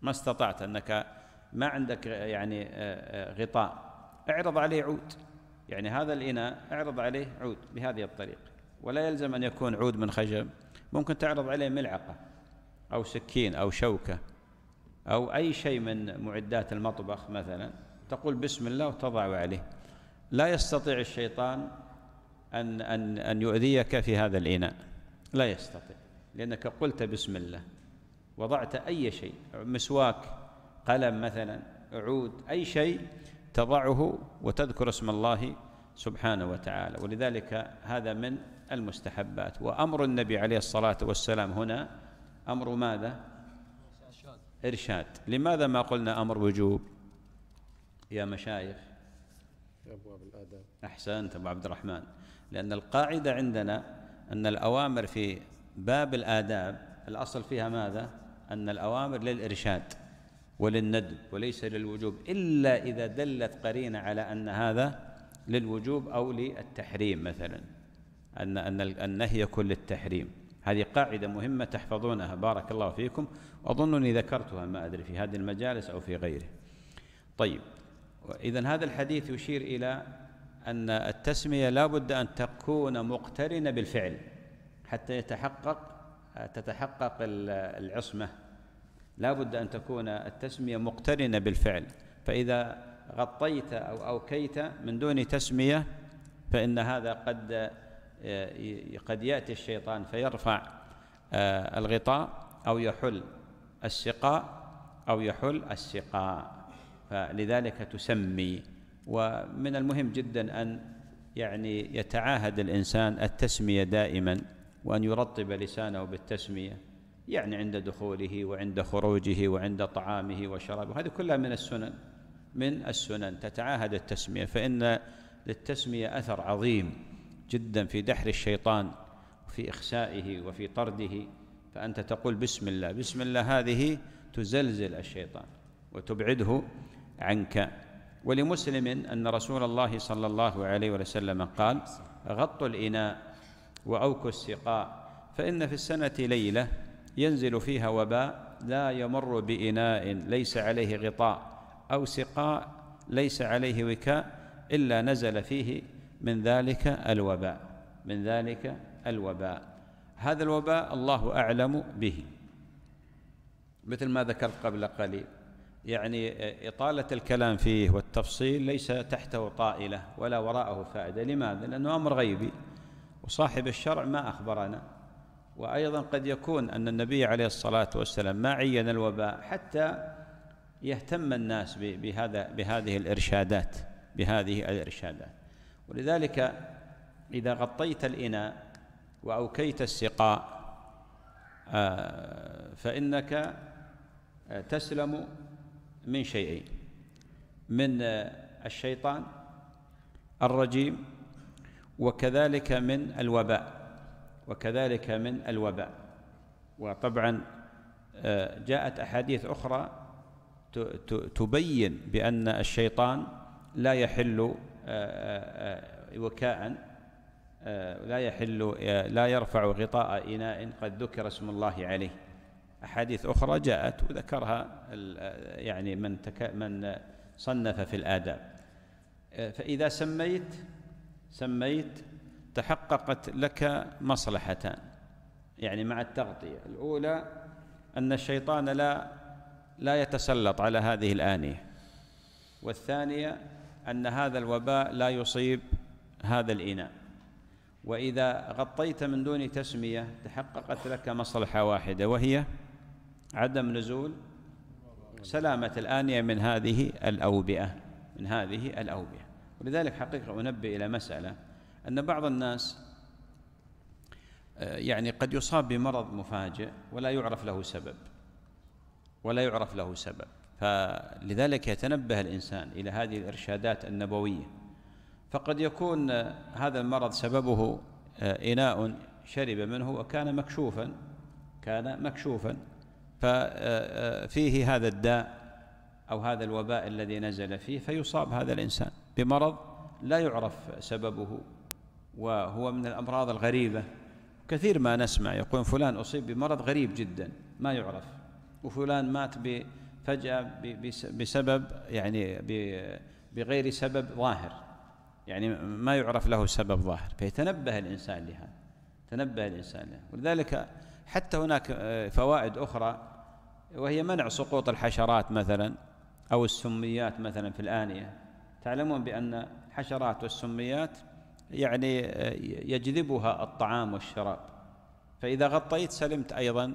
ما استطعت أنك ما عندك يعني آه، آه، غطاء اعرض عليه عود يعني هذا الإناء اعرض عليه عود بهذه الطريقة ولا يلزم أن يكون عود من خشب ممكن تعرض عليه ملعقة أو سكين أو شوكة أو أي شيء من معدات المطبخ مثلا تقول بسم الله وتضع عليه لا يستطيع الشيطان أن, أن, أن يؤذيك في هذا الإناء لا يستطيع لأنك قلت بسم الله وضعت أي شيء مسواك قلم مثلا عود أي شيء تضعه وتذكر اسم الله سبحانه وتعالى ولذلك هذا من المستحبات وأمر النبي عليه الصلاة والسلام هنا أمر ماذا؟ إرشاد لماذا ما قلنا أمر وجوب يا مشايخ أبواب الآداب أحسنت أبو عبد الرحمن لأن القاعدة عندنا أن الأوامر في باب الآداب الأصل فيها ماذا؟ أن الأوامر للإرشاد وللندب وليس للوجوب إلا إذا دلت قرينة على أن هذا للوجوب أو للتحريم مثلا أن أن النهي يكون للتحريم هذه قاعدة مهمة تحفظونها بارك الله فيكم أظنني ذكرتها ما أدري في هذه المجالس أو في غيره طيب إذا هذا الحديث يشير إلى أن التسمية لا بد أن تكون مقترنة بالفعل حتى يتحقق تتحقق العصمة لا بد أن تكون التسمية مقترنة بالفعل فإذا غطيت أو أوكيت من دون تسمية فإن هذا قد قد يأتي الشيطان فيرفع آه، الغطاء أو يحل السقاء أو يحل السقاء فلذلك تسمي ومن المهم جدا أن يعني يتعاهد الإنسان التسمية دائما وأن يرطب لسانه بالتسمية يعني عند دخوله وعند خروجه وعند طعامه وشرابه هذه كلها من السنن من السنن تتعاهد التسمية فإن للتسمية أثر عظيم جدا في دحر الشيطان وفي إخسائه وفي طرده فأنت تقول بسم الله بسم الله هذه تزلزل الشيطان وتبعده عنك ولمسلم أن رسول الله صلى الله عليه وسلم قال غطوا الإناء وأوكوا السقاء فإن في السنة ليلة ينزل فيها وباء لا يمر بإناء ليس عليه غطاء أو سقاء ليس عليه وكاء إلا نزل فيه من ذلك الوباء من ذلك الوباء هذا الوباء الله أعلم به مثل ما ذكرت قبل قليل يعني إطالة الكلام فيه والتفصيل ليس تحته طائلة ولا وراءه فائدة لماذا؟ لأنه أمر غيبي وصاحب الشرع ما أخبرنا وأيضا قد يكون أن النبي عليه الصلاة والسلام ما عين الوباء حتى يهتم الناس بهذا بهذه الإرشادات بهذه الإرشادات ولذلك إذا غطيت الإناء وأوكيت السقاء آه، فإنك تسلم من شيئين من آه، الشيطان الرجيم وكذلك من الوباء وكذلك من الوباء وطبعا آه، جاءت احاديث اخرى تبين بان الشيطان لا يحل آه، وكاء لا يحل لا يرفع غطاء اناء قد ذكر اسم الله عليه أحاديث أخرى جاءت وذكرها يعني من تك من صنف في الآداب أه، فإذا سميت سميت تحققت لك مصلحتان يعني مع التغطية الأولى أن الشيطان لا لا يتسلط على هذه الآنية والثانية أن هذا الوباء لا يصيب هذا الإناء وإذا غطيت من دون تسمية تحققت لك مصلحة واحدة وهي عدم نزول سلامة الآنية من هذه الأوبئة من هذه الأوبئة ولذلك حقيقة أنبه إلى مسألة أن بعض الناس آه، يعني قد يصاب بمرض مفاجئ ولا يعرف له سبب ولا يعرف له سبب فلذلك يتنبه الإنسان إلى هذه الإرشادات النبوية فقد يكون آه، هذا المرض سببه آه، إناء شرب منه وكان مكشوفا كان مكشوفا ففيه آه، آه، هذا الداء أو هذا الوباء الذي نزل فيه فيصاب هذا الإنسان بمرض لا يعرف سببه وهو من الأمراض الغريبة كثير ما نسمع يقول فلان أصيب بمرض غريب جدا ما يعرف وفلان مات فجأة بسبب يعني بغير سبب ظاهر يعني ما يعرف له سبب ظاهر فيتنبه الإنسان لهذا تنبه الإنسان لهذا ولذلك حتى هناك آه، فوائد أخرى وهي منع سقوط الحشرات مثلا أو السميات مثلا في الآنية تعلمون بأن الحشرات والسميات يعني آه، يجذبها الطعام والشراب فإذا غطيت سلمت أيضا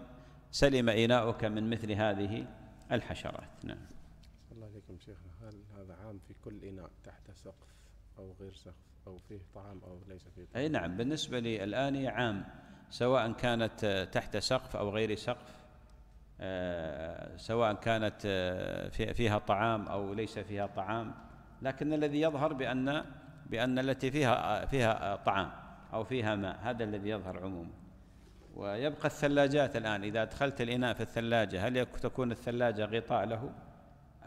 سلم إناؤك من مثل هذه الحشرات نعم الله عليكم شيخنا هل هذا عام في كل إناء تحت سقف أو غير سقف أو فيه طعام أو ليس فيه طعام أي نعم بالنسبة للآنية عام سواء كانت آه، تحت سقف أو غير سقف آه، سواء كانت آه، فيها طعام أو ليس فيها طعام لكن الذي يظهر بأن بأن التي فيها فيها طعام أو فيها ماء هذا الذي يظهر عموما ويبقى الثلاجات الآن إذا أدخلت الإناء في الثلاجة هل تكون الثلاجة غطاء له؟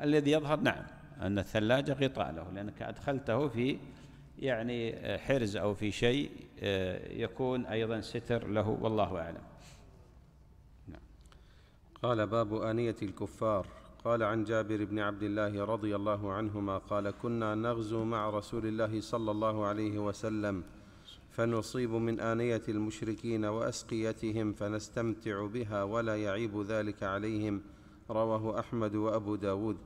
الذي يظهر نعم أن الثلاجة غطاء له لأنك أدخلته في يعني حرز أو في شيء آه، يكون أيضا ستر له والله أعلم قال باب انيه الكفار قال عن جابر بن عبد الله رضي الله عنهما قال كنا نغزو مع رسول الله صلى الله عليه وسلم فنصيب من انيه المشركين واسقيتهم فنستمتع بها ولا يعيب ذلك عليهم رواه احمد وابو داود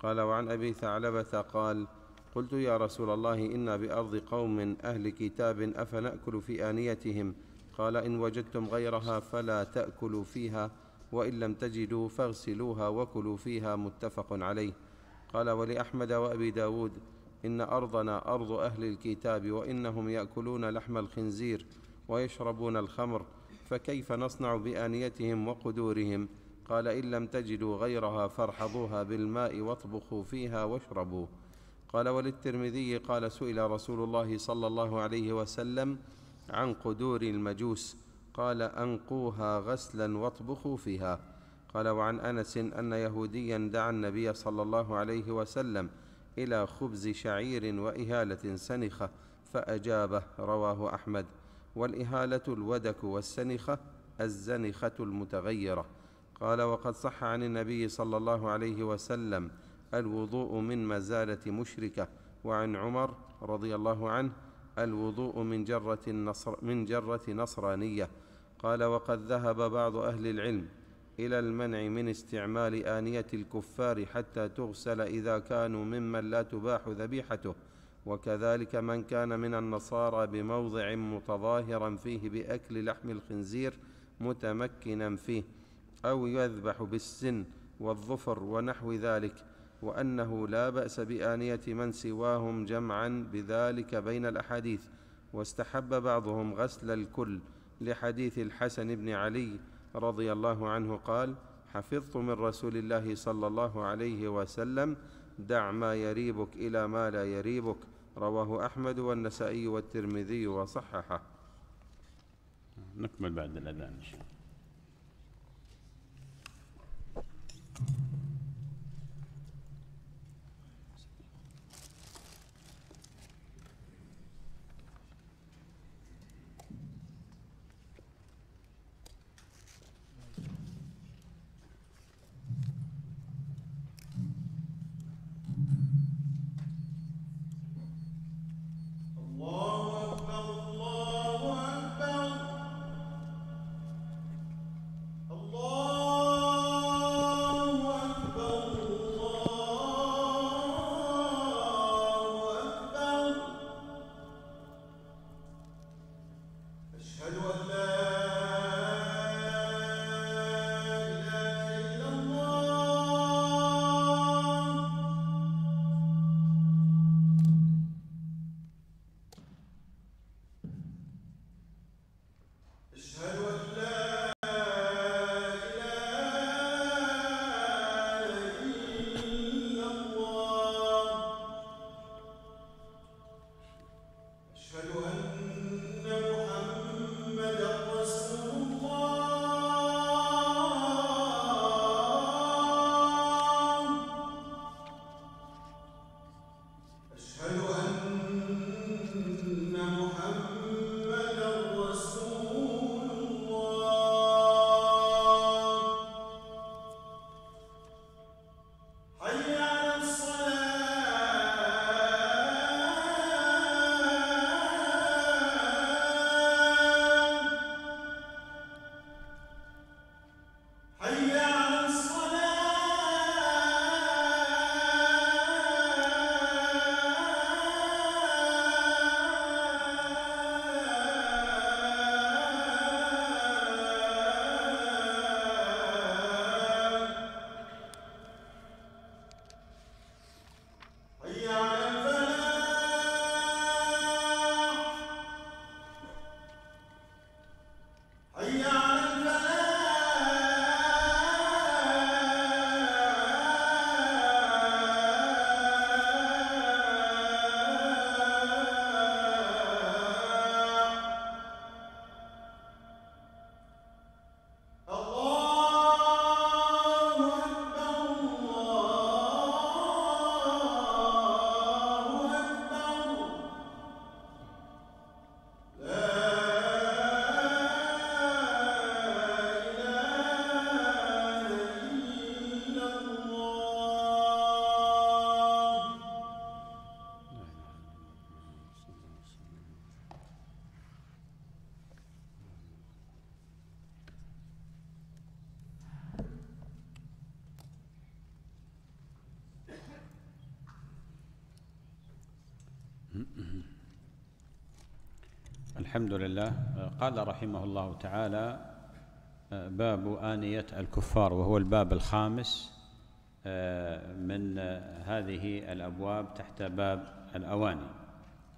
قال وعن ابي ثعلبه قال قلت يا رسول الله انا بارض قوم اهل كتاب افناكل في انيتهم قال ان وجدتم غيرها فلا تاكلوا فيها وان لم تجدوا فاغسلوها وكلوا فيها متفق عليه قال ولاحمد وابي داود ان ارضنا ارض اهل الكتاب وانهم ياكلون لحم الخنزير ويشربون الخمر فكيف نصنع بانيتهم وقدورهم قال ان لم تجدوا غيرها فارحضوها بالماء واطبخوا فيها واشربوا قال وللترمذي قال سئل رسول الله صلى الله عليه وسلم عن قدور المجوس قال انقوها غسلا واطبخوا فيها قال وعن انس ان يهوديا دعا النبي صلى الله عليه وسلم الى خبز شعير واهاله سنخه فاجابه رواه احمد والاهاله الودك والسنخه الزنخه المتغيره قال وقد صح عن النبي صلى الله عليه وسلم الوضوء من مزاله مشركه وعن عمر رضي الله عنه الوضوء من جره, النصر من جرة نصرانيه قال وقد ذهب بعض اهل العلم الى المنع من استعمال انيه الكفار حتى تغسل اذا كانوا ممن لا تباح ذبيحته وكذلك من كان من النصارى بموضع متظاهرا فيه باكل لحم الخنزير متمكنا فيه او يذبح بالسن والظفر ونحو ذلك وانه لا باس بانيه من سواهم جمعا بذلك بين الاحاديث واستحب بعضهم غسل الكل لحديث الحسن بن علي رضي الله عنه قال حفظت من رسول الله صلى الله عليه وسلم دع ما يريبك الى ما لا يريبك رواه احمد والنسائي والترمذي وصححه نكمل بعد الاذان ان شاء الله الحمد لله آه، قال رحمه الله تعالى آه، باب آنية الكفار وهو الباب الخامس آه، من هذه الأبواب تحت باب الأواني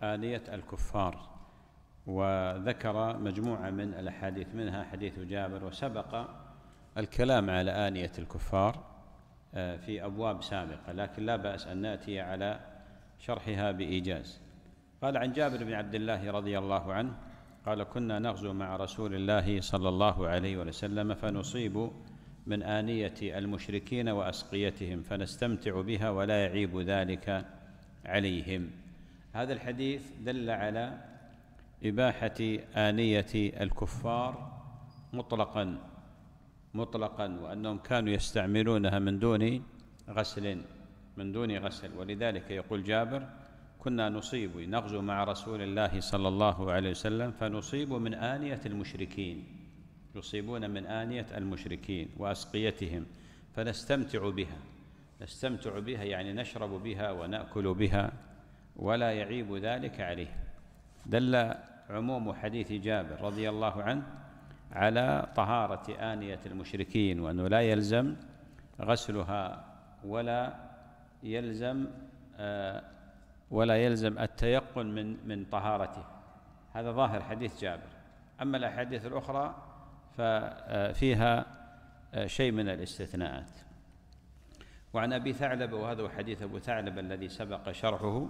آنية الكفار وذكر مجموعة من الأحاديث منها حديث جابر وسبق الكلام على آنية الكفار في أبواب سابقة لكن لا بأس أن نأتي على شرحها بإيجاز قال عن جابر بن عبد الله رضي الله عنه قال كنا نغزو مع رسول الله صلى الله عليه وسلم فنصيب من آنية المشركين وأسقيتهم فنستمتع بها ولا يعيب ذلك عليهم هذا الحديث دل على إباحة آنية الكفار مطلقا مطلقا وأنهم كانوا يستعملونها من دون غسل من دون غسل ولذلك يقول جابر كنا نصيب نغزو مع رسول الله صلى الله عليه وسلم فنصيب من آنية المشركين يصيبون من آنية المشركين وأسقيتهم فنستمتع بها نستمتع بها يعني نشرب بها ونأكل بها ولا يعيب ذلك عليه دل عموم حديث جابر رضي الله عنه على طهارة آنية المشركين وأنه لا يلزم غسلها ولا يلزم آه ولا يلزم التيقن من من طهارته هذا ظاهر حديث جابر أما الأحاديث الأخرى ففيها شيء من الاستثناءات وعن أبي ثعلبة وهذا حديث أبو ثعلبة الذي سبق شرحه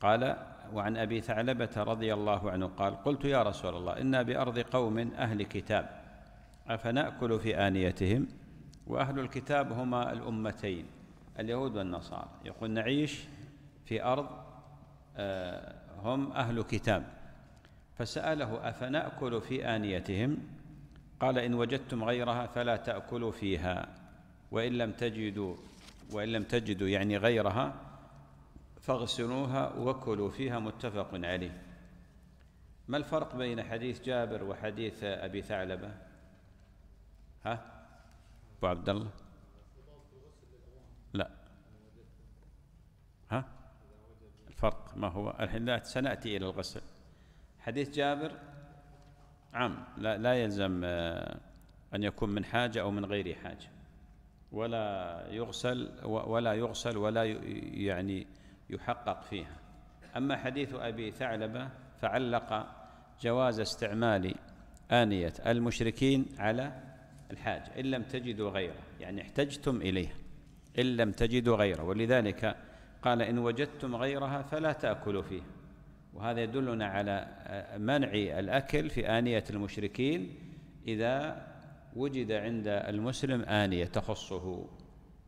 قال وعن أبي ثعلبة رضي الله عنه قال قلت يا رسول الله إنا بأرض قوم أهل كتاب أفنأكل في آنيتهم وأهل الكتاب هما الأمتين اليهود والنصارى يقول نعيش في أرض آه، هم أهل كتاب فسأله أفنأكل في آنيتهم قال إن وجدتم غيرها فلا تأكلوا فيها وإن لم تجدوا وإن لم تجدوا يعني غيرها فاغسلوها وكلوا فيها متفق عليه ما الفرق بين حديث جابر وحديث أبي ثعلبة ها أبو عبد الله الفرق ما هو الحين سنأتي إلى الغسل حديث جابر عام لا, لا يلزم آه، أن يكون من حاجة أو من غير حاجة ولا يغسل ولا يغسل ولا يعني يحقق فيها أما حديث أبي ثعلبة فعلق جواز استعمال آنية المشركين على الحاجة إن لم تجدوا غيره يعني احتجتم إليه إن لم تجدوا غيره ولذلك قال إن وجدتم غيرها فلا تأكلوا فيه وهذا يدلنا على منع الأكل في آنية المشركين إذا وجد عند المسلم آنية تخصه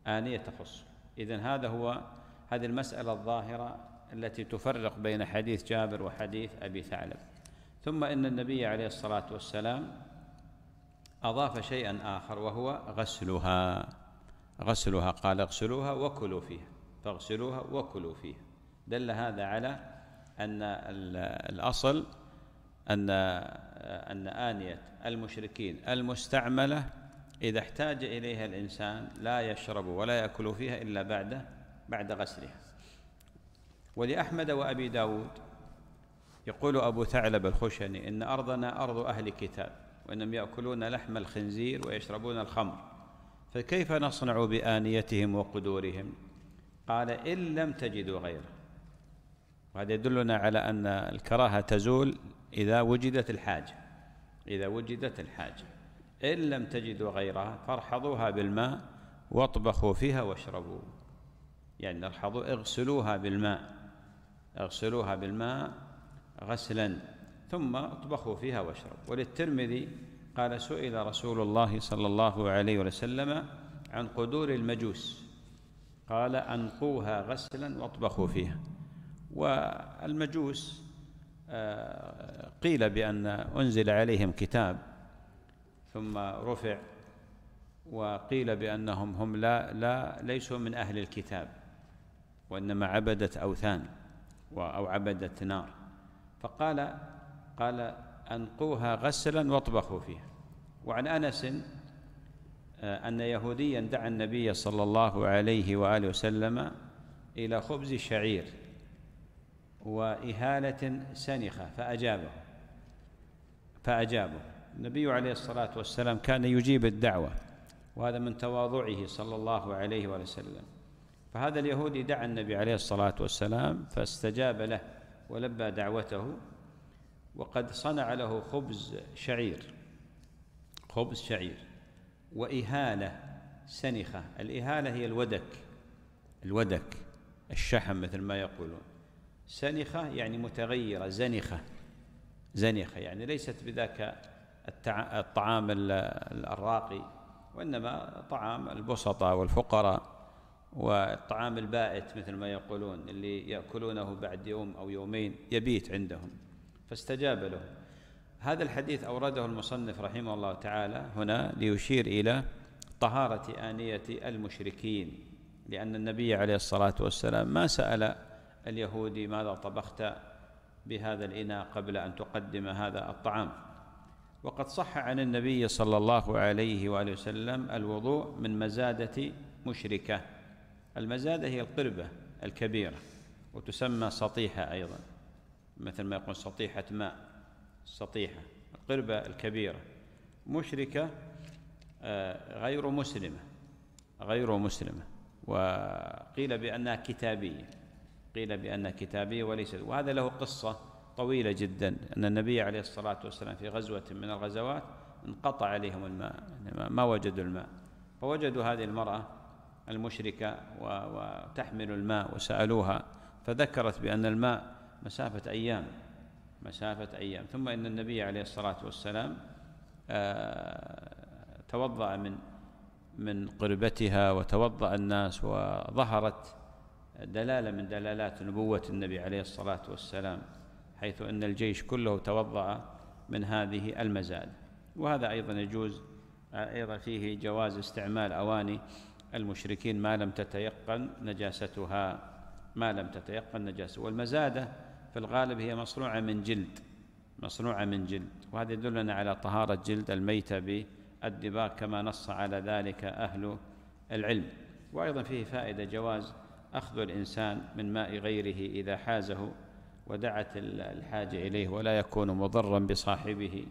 آنية تخصه إذا هذا هو هذه المسألة الظاهرة التي تفرق بين حديث جابر وحديث أبي ثعلب ثم إن النبي عليه الصلاة والسلام أضاف شيئا آخر وهو غسلها غسلها قال اغسلوها وكلوا فيها فاغسلوها وكلوا فيها دل هذا على أن الأصل أن أن آنية المشركين المستعملة إذا احتاج إليها الإنسان لا يشرب ولا يأكل فيها إلا بعد بعد غسلها ولأحمد وأبي داود يقول أبو ثعلب الخشني إن أرضنا أرض أهل كتاب وإنهم يأكلون لحم الخنزير ويشربون الخمر فكيف نصنع بآنيتهم وقدورهم قال إن لم تجدوا غيره وهذا يدلنا على أن الكراهة تزول إذا وجدت الحاجة إذا وجدت الحاجة إن لم تجدوا غيرها فارحضوها بالماء واطبخوا فيها واشربوا يعني ارحضوا اغسلوها بالماء اغسلوها بالماء غسلا ثم اطبخوا فيها واشربوا وللترمذي قال سئل رسول الله صلى الله عليه وسلم عن قدور المجوس قال أنقوها غسلا واطبخوا فيها والمجوس آه، قيل بأن أنزل عليهم كتاب ثم رفع وقيل بأنهم هم لا لا ليسوا من أهل الكتاب وإنما عبدت أوثان أو عبدت نار فقال قال أنقوها غسلا واطبخوا فيها وعن أنس آه، أن يهوديا دعا النبي صلى الله عليه وآله وسلم إلى خبز الشعير وإهالة سنخة فأجابه فأجابه النبي عليه الصلاة والسلام كان يجيب الدعوة وهذا من تواضعه صلى الله عليه وآله وسلم فهذا اليهودي دعا النبي عليه الصلاة والسلام فاستجاب له ولبى دعوته وقد صنع له خبز شعير خبز شعير وإهالة سنخة الإهالة هي الودك الودك الشحم مثل ما يقولون سنخة يعني متغيرة زنخة زنخة يعني ليست بذاك الطعام الراقي وإنما طعام البسطاء والفقراء والطعام البائت مثل ما يقولون اللي يأكلونه بعد يوم أو يومين يبيت عندهم فاستجاب لهم هذا الحديث أورده المصنف رحمه الله تعالى هنا ليشير إلى طهارة آنية المشركين لأن النبي عليه الصلاة والسلام ما سأل اليهودي ماذا طبخت بهذا الإناء قبل أن تقدم هذا الطعام وقد صح عن النبي صلى الله عليه وآله وسلم الوضوء من مزادة مشركة المزادة هي القربة الكبيرة وتسمى سطيحة أيضا مثل ما يقول سطيحة ماء السطيحة القربة الكبيرة مشركة آه، غير مسلمة غير مسلمة وقيل بأنها كتابية قيل بأنها كتابية وليست وهذا له قصة طويلة جدا أن النبي عليه الصلاة والسلام في غزوة من الغزوات انقطع عليهم الماء ما وجدوا الماء فوجدوا هذه المرأة المشركة وتحمل الماء وسألوها فذكرت بأن الماء مسافة أيام مسافة أيام ثم إن النبي عليه الصلاة والسلام آه، توضأ من من قربتها وتوضأ الناس وظهرت دلالة من دلالات نبوة النبي عليه الصلاة والسلام حيث أن الجيش كله توضأ من هذه المزاد وهذا أيضا يجوز أيضا فيه جواز استعمال أواني المشركين ما لم تتيقن نجاستها ما لم تتيقن نجاسة والمزادة في الغالب هي مصنوعة من جلد مصنوعة من جلد وهذا يدلنا على طهارة جلد الميتة بالدباغ كما نص على ذلك أهل العلم وأيضا فيه فائدة جواز أخذ الإنسان من ماء غيره إذا حازه ودعت الحاجة إليه ولا يكون مضرا بصاحبه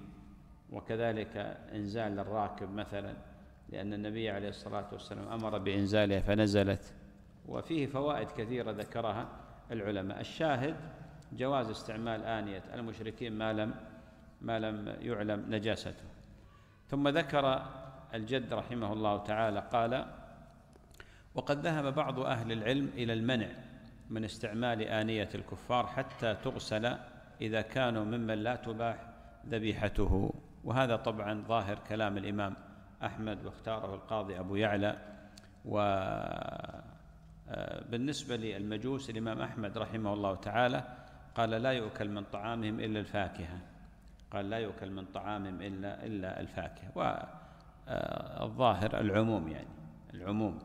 وكذلك إنزال الراكب مثلا لأن النبي عليه الصلاة والسلام أمر بإنزالها فنزلت وفيه فوائد كثيرة ذكرها العلماء الشاهد جواز استعمال آنية المشركين ما لم ما لم يعلم نجاسته ثم ذكر الجد رحمه الله تعالى قال وقد ذهب بعض أهل العلم إلى المنع من استعمال آنية الكفار حتى تغسل إذا كانوا ممن لا تباح ذبيحته وهذا طبعا ظاهر كلام الإمام أحمد واختاره القاضي أبو يعلى و آه، بالنسبة للمجوس الإمام أحمد رحمه الله تعالى قال لا يؤكل من طعامهم إلا الفاكهة قال لا يؤكل من طعامهم إلا إلا الفاكهة والظاهر آه، العموم يعني العموم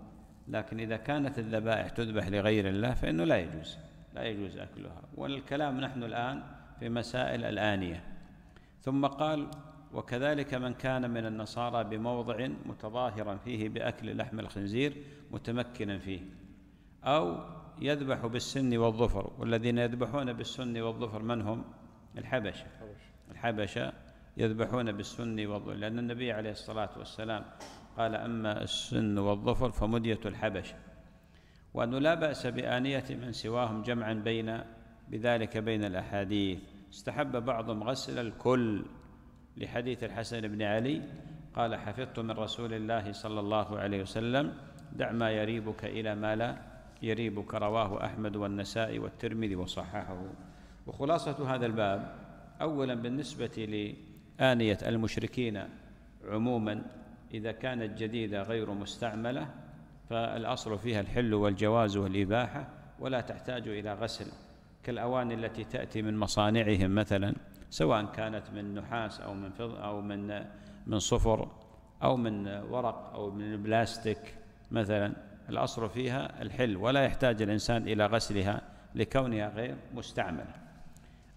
لكن إذا كانت الذبائح تذبح لغير الله فإنه لا يجوز لا يجوز أكلها والكلام نحن الآن في مسائل الآنية ثم قال وكذلك من كان من النصارى بموضع متظاهرا فيه بأكل لحم الخنزير متمكنا فيه أو يذبح بالسن والظفر والذين يذبحون بالسن والظفر من هم الحبشة الحبشة يذبحون بالسن والظفر لأن النبي عليه الصلاة والسلام قال أما السن والظفر فمدية الحبشة وأنه لا بأس بآنية من سواهم جمعا بين بذلك بين الأحاديث استحب بعضهم غسل الكل لحديث الحسن بن علي قال حفظت من رسول الله صلى الله عليه وسلم دع ما يريبك إلى ما لا يريبك رواه أحمد والنسائي والترمذي وصححه وخلاصة هذا الباب أولا بالنسبة لآنية المشركين عموما إذا كانت جديدة غير مستعملة فالأصل فيها الحل والجواز والإباحة ولا تحتاج إلى غسل كالأواني التي تأتي من مصانعهم مثلا سواء كانت من نحاس أو من فض أو من من صفر أو من ورق أو من بلاستيك مثلا الأصل فيها الحل ولا يحتاج الإنسان إلى غسلها لكونها غير مستعملة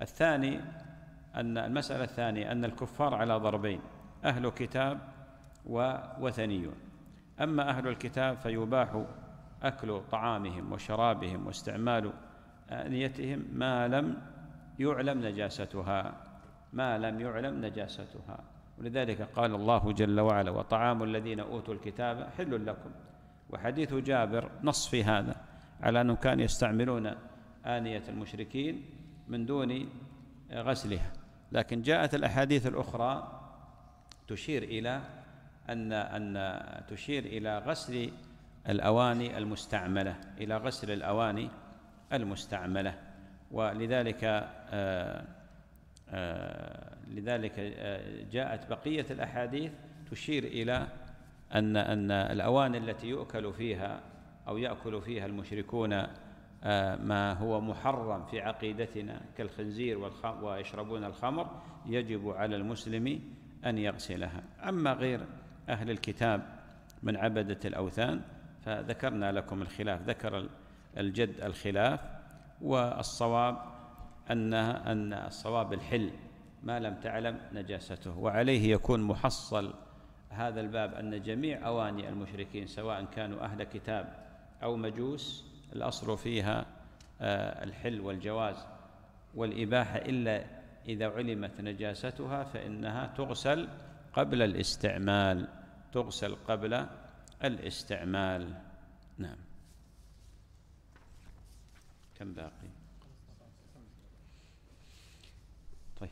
الثاني أن المسألة الثانية أن الكفار على ضربين أهل كتاب ووثنيون أما أهل الكتاب فيباح أكل طعامهم وشرابهم واستعمال آنيتهم ما لم يعلم نجاستها ما لم يعلم نجاستها ولذلك قال الله جل وعلا وطعام الذين أوتوا الكتاب حل لكم وحديث جابر نص في هذا على أنه كان يستعملون آنية المشركين من دون غسلها لكن جاءت الأحاديث الأخرى تشير إلى أن أن تشير إلى غسل الأواني المستعملة إلى غسل الأواني المستعملة ولذلك آآ آه، آآ آه، لذلك آه، جاءت بقية الأحاديث تشير إلى أن أن الأواني التي يؤكل فيها أو يأكل فيها المشركون آه، ما هو محرم في عقيدتنا كالخنزير ويشربون الخمر يجب على المسلم أن يغسلها أما غير أهل الكتاب من عبدة الأوثان فذكرنا لكم الخلاف ذكر الجد الخلاف والصواب أن أن الصواب الحل ما لم تعلم نجاسته وعليه يكون محصل هذا الباب أن جميع أواني المشركين سواء كانوا أهل كتاب أو مجوس الأصل فيها آه، الحل والجواز والإباحة إلا إذا علمت نجاستها فإنها تغسل قبل الاستعمال تغسل قبل الاستعمال نعم كم باقي طيب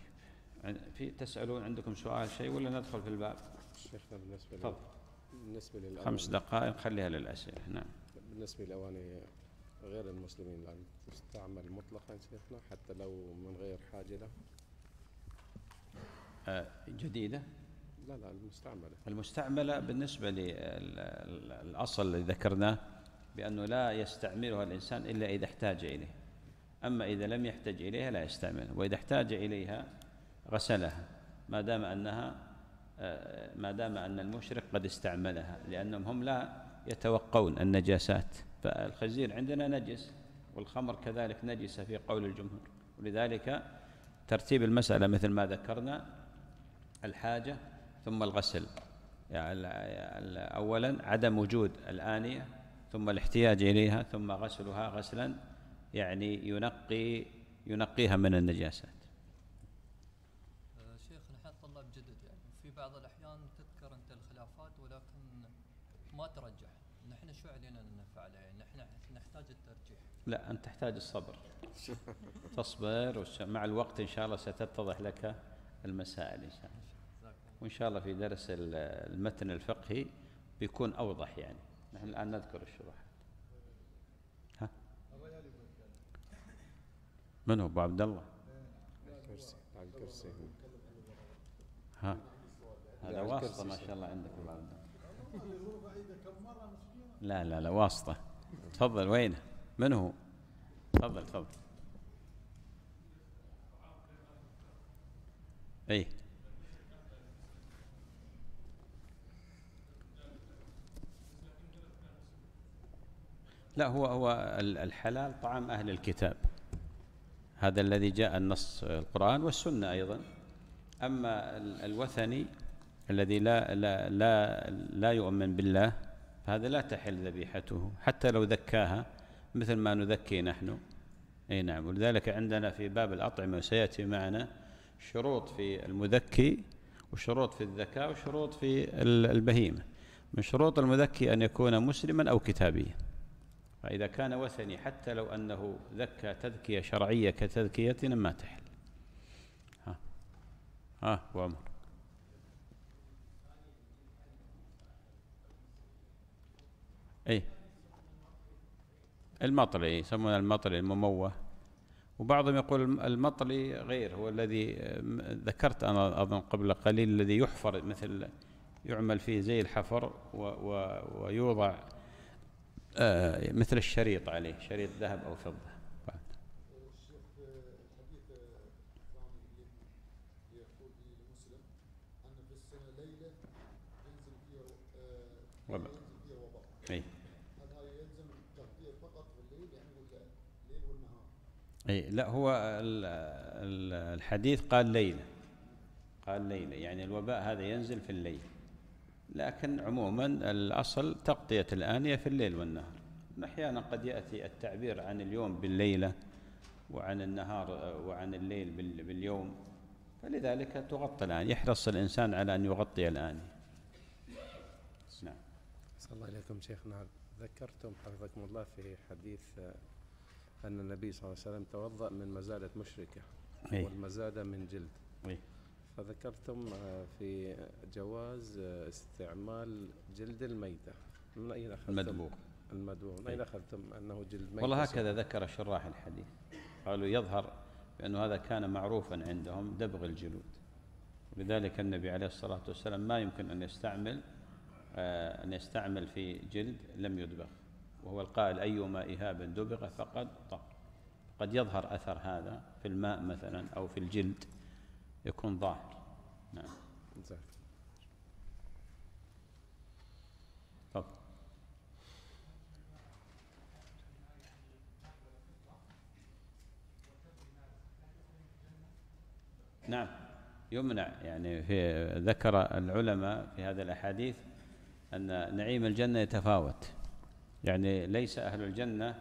في تسألون عندكم سؤال شيء ولا ندخل في الباب شيخنا بالنسبة تفضل بالنسبة للأواني خمس دقائق خليها للأسئلة نعم بالنسبة للأواني غير المسلمين الآن تستعمل مطلقا شيخنا حتى لو من غير حاجة له آه جديدة لا لا المستعملة المستعملة بالنسبة للأصل الذي ذكرناه بأنه لا يستعملها الإنسان إلا إذا احتاج إليه أما إذا لم يحتج إليها لا يستعملها وإذا احتاج إليها غسلها ما دام أنها آه، ما دام أن المشرك قد استعملها لأنهم هم لا يتوقون النجاسات فالخزير عندنا نجس والخمر كذلك نجسة في قول الجمهور ولذلك ترتيب المسألة مثل ما ذكرنا الحاجة ثم الغسل يعني أولا عدم وجود الآنية ثم الاحتياج إليها ثم غسلها غسلا يعني ينقي ينقيها من النجاسات بعض الاحيان تذكر انت الخلافات ولكن ما ترجح نحن شو علينا ان نفعله يعني نحن نحتاج الترجيح لا انت تحتاج الصبر تصبر ومع الوقت ان شاء الله ستتضح لك المسائل ان شاء الله وان شاء الله في درس المتن الفقهي بيكون اوضح يعني نحن الان نذكر الشروحات ها من هو ابو عبد الله الكرسي على الكرسي ها هذا يعني واسطه ما شاء الله عندك الله لا لا لا واسطه تفضل وينه من هو تفضل تفضل اي لا هو هو الحلال طعام اهل الكتاب هذا الذي جاء النص القران والسنه ايضا اما الوثني الذي لا لا لا لا يؤمن بالله هذا لا تحل ذبيحته حتى لو ذكاها مثل ما نذكي نحن اي نعم ولذلك عندنا في باب الاطعمه وسياتي معنا شروط في المذكي وشروط في الذكاء وشروط في البهيمه من شروط المذكي ان يكون مسلما او كتابيا فاذا كان وثني حتى لو انه ذكى تذكيه شرعيه كتذكيتنا ما تحل ها ها وامر اي المطلي يسمونه المطلي المموه وبعضهم يقول المطلي غير هو الذي ذكرت انا اظن قبل قليل الذي يحفر مثل يعمل فيه زي الحفر و و ويوضع آه مثل الشريط عليه شريط ذهب او فضه Well, اي لا هو الحديث قال ليلة قال ليلة يعني الوباء هذا ينزل في الليل لكن عموما الأصل تغطية الآنية في الليل والنهار أحيانا قد يأتي التعبير عن اليوم بالليلة وعن النهار وعن الليل باليوم فلذلك تغطى الآن يحرص الإنسان على أن يغطي الآن نعم صلى الله عليكم شيخنا ذكرتم حفظكم الله في حديث آه، أن النبي صلى الله عليه وسلم توضأ من مزادة مشركة إيه. والمزادة من جلد إيه. فذكرتم آه، في جواز آه، استعمال جلد الميتة من أين أخذتم؟ المدبوغ المدبوغ من أين إيه. أخذتم أنه جلد ميتة؟ والله هكذا ذكر شراح الحديث قالوا يظهر بأن هذا كان معروفا عندهم دبغ الجلود لذلك النبي عليه الصلاة والسلام ما يمكن أن يستعمل آه، أن يستعمل في جلد لم يدبغ وهو القائل أيما إهاب دبغ فقد طهر قد يظهر أثر هذا في الماء مثلا أو في الجلد يكون ظاهر نعم نعم يمنع يعني في ذكر العلماء في هذا الأحاديث أن نعيم الجنة يتفاوت يعني ليس أهل الجنة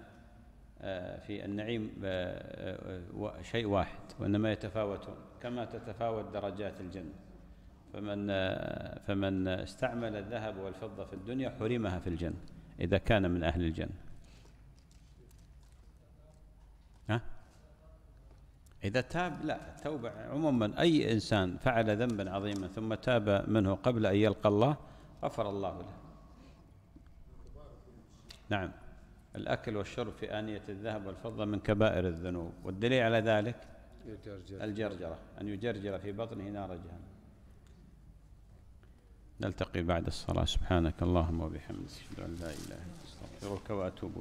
آه، في النعيم آه، آه، شيء واحد وإنما يتفاوتون كما تتفاوت درجات الجنة فمن فمن استعمل الذهب والفضة في الدنيا حرمها في الجنة إذا كان من أهل الجنة ها؟ إذا تاب لا التوبة عموما أي إنسان فعل ذنبا عظيما ثم تاب منه قبل أن يلقى الله غفر الله له نعم الأكل والشرب في آنية الذهب والفضة من كبائر الذنوب والدليل على ذلك الجرجرة, الجرجرة أن يجرجر في بطنه نار جهنم نلتقي بعد الصلاة سبحانك اللهم وبحمدك أشهد أن لا إله إلا أنت أستغفرك وأتوب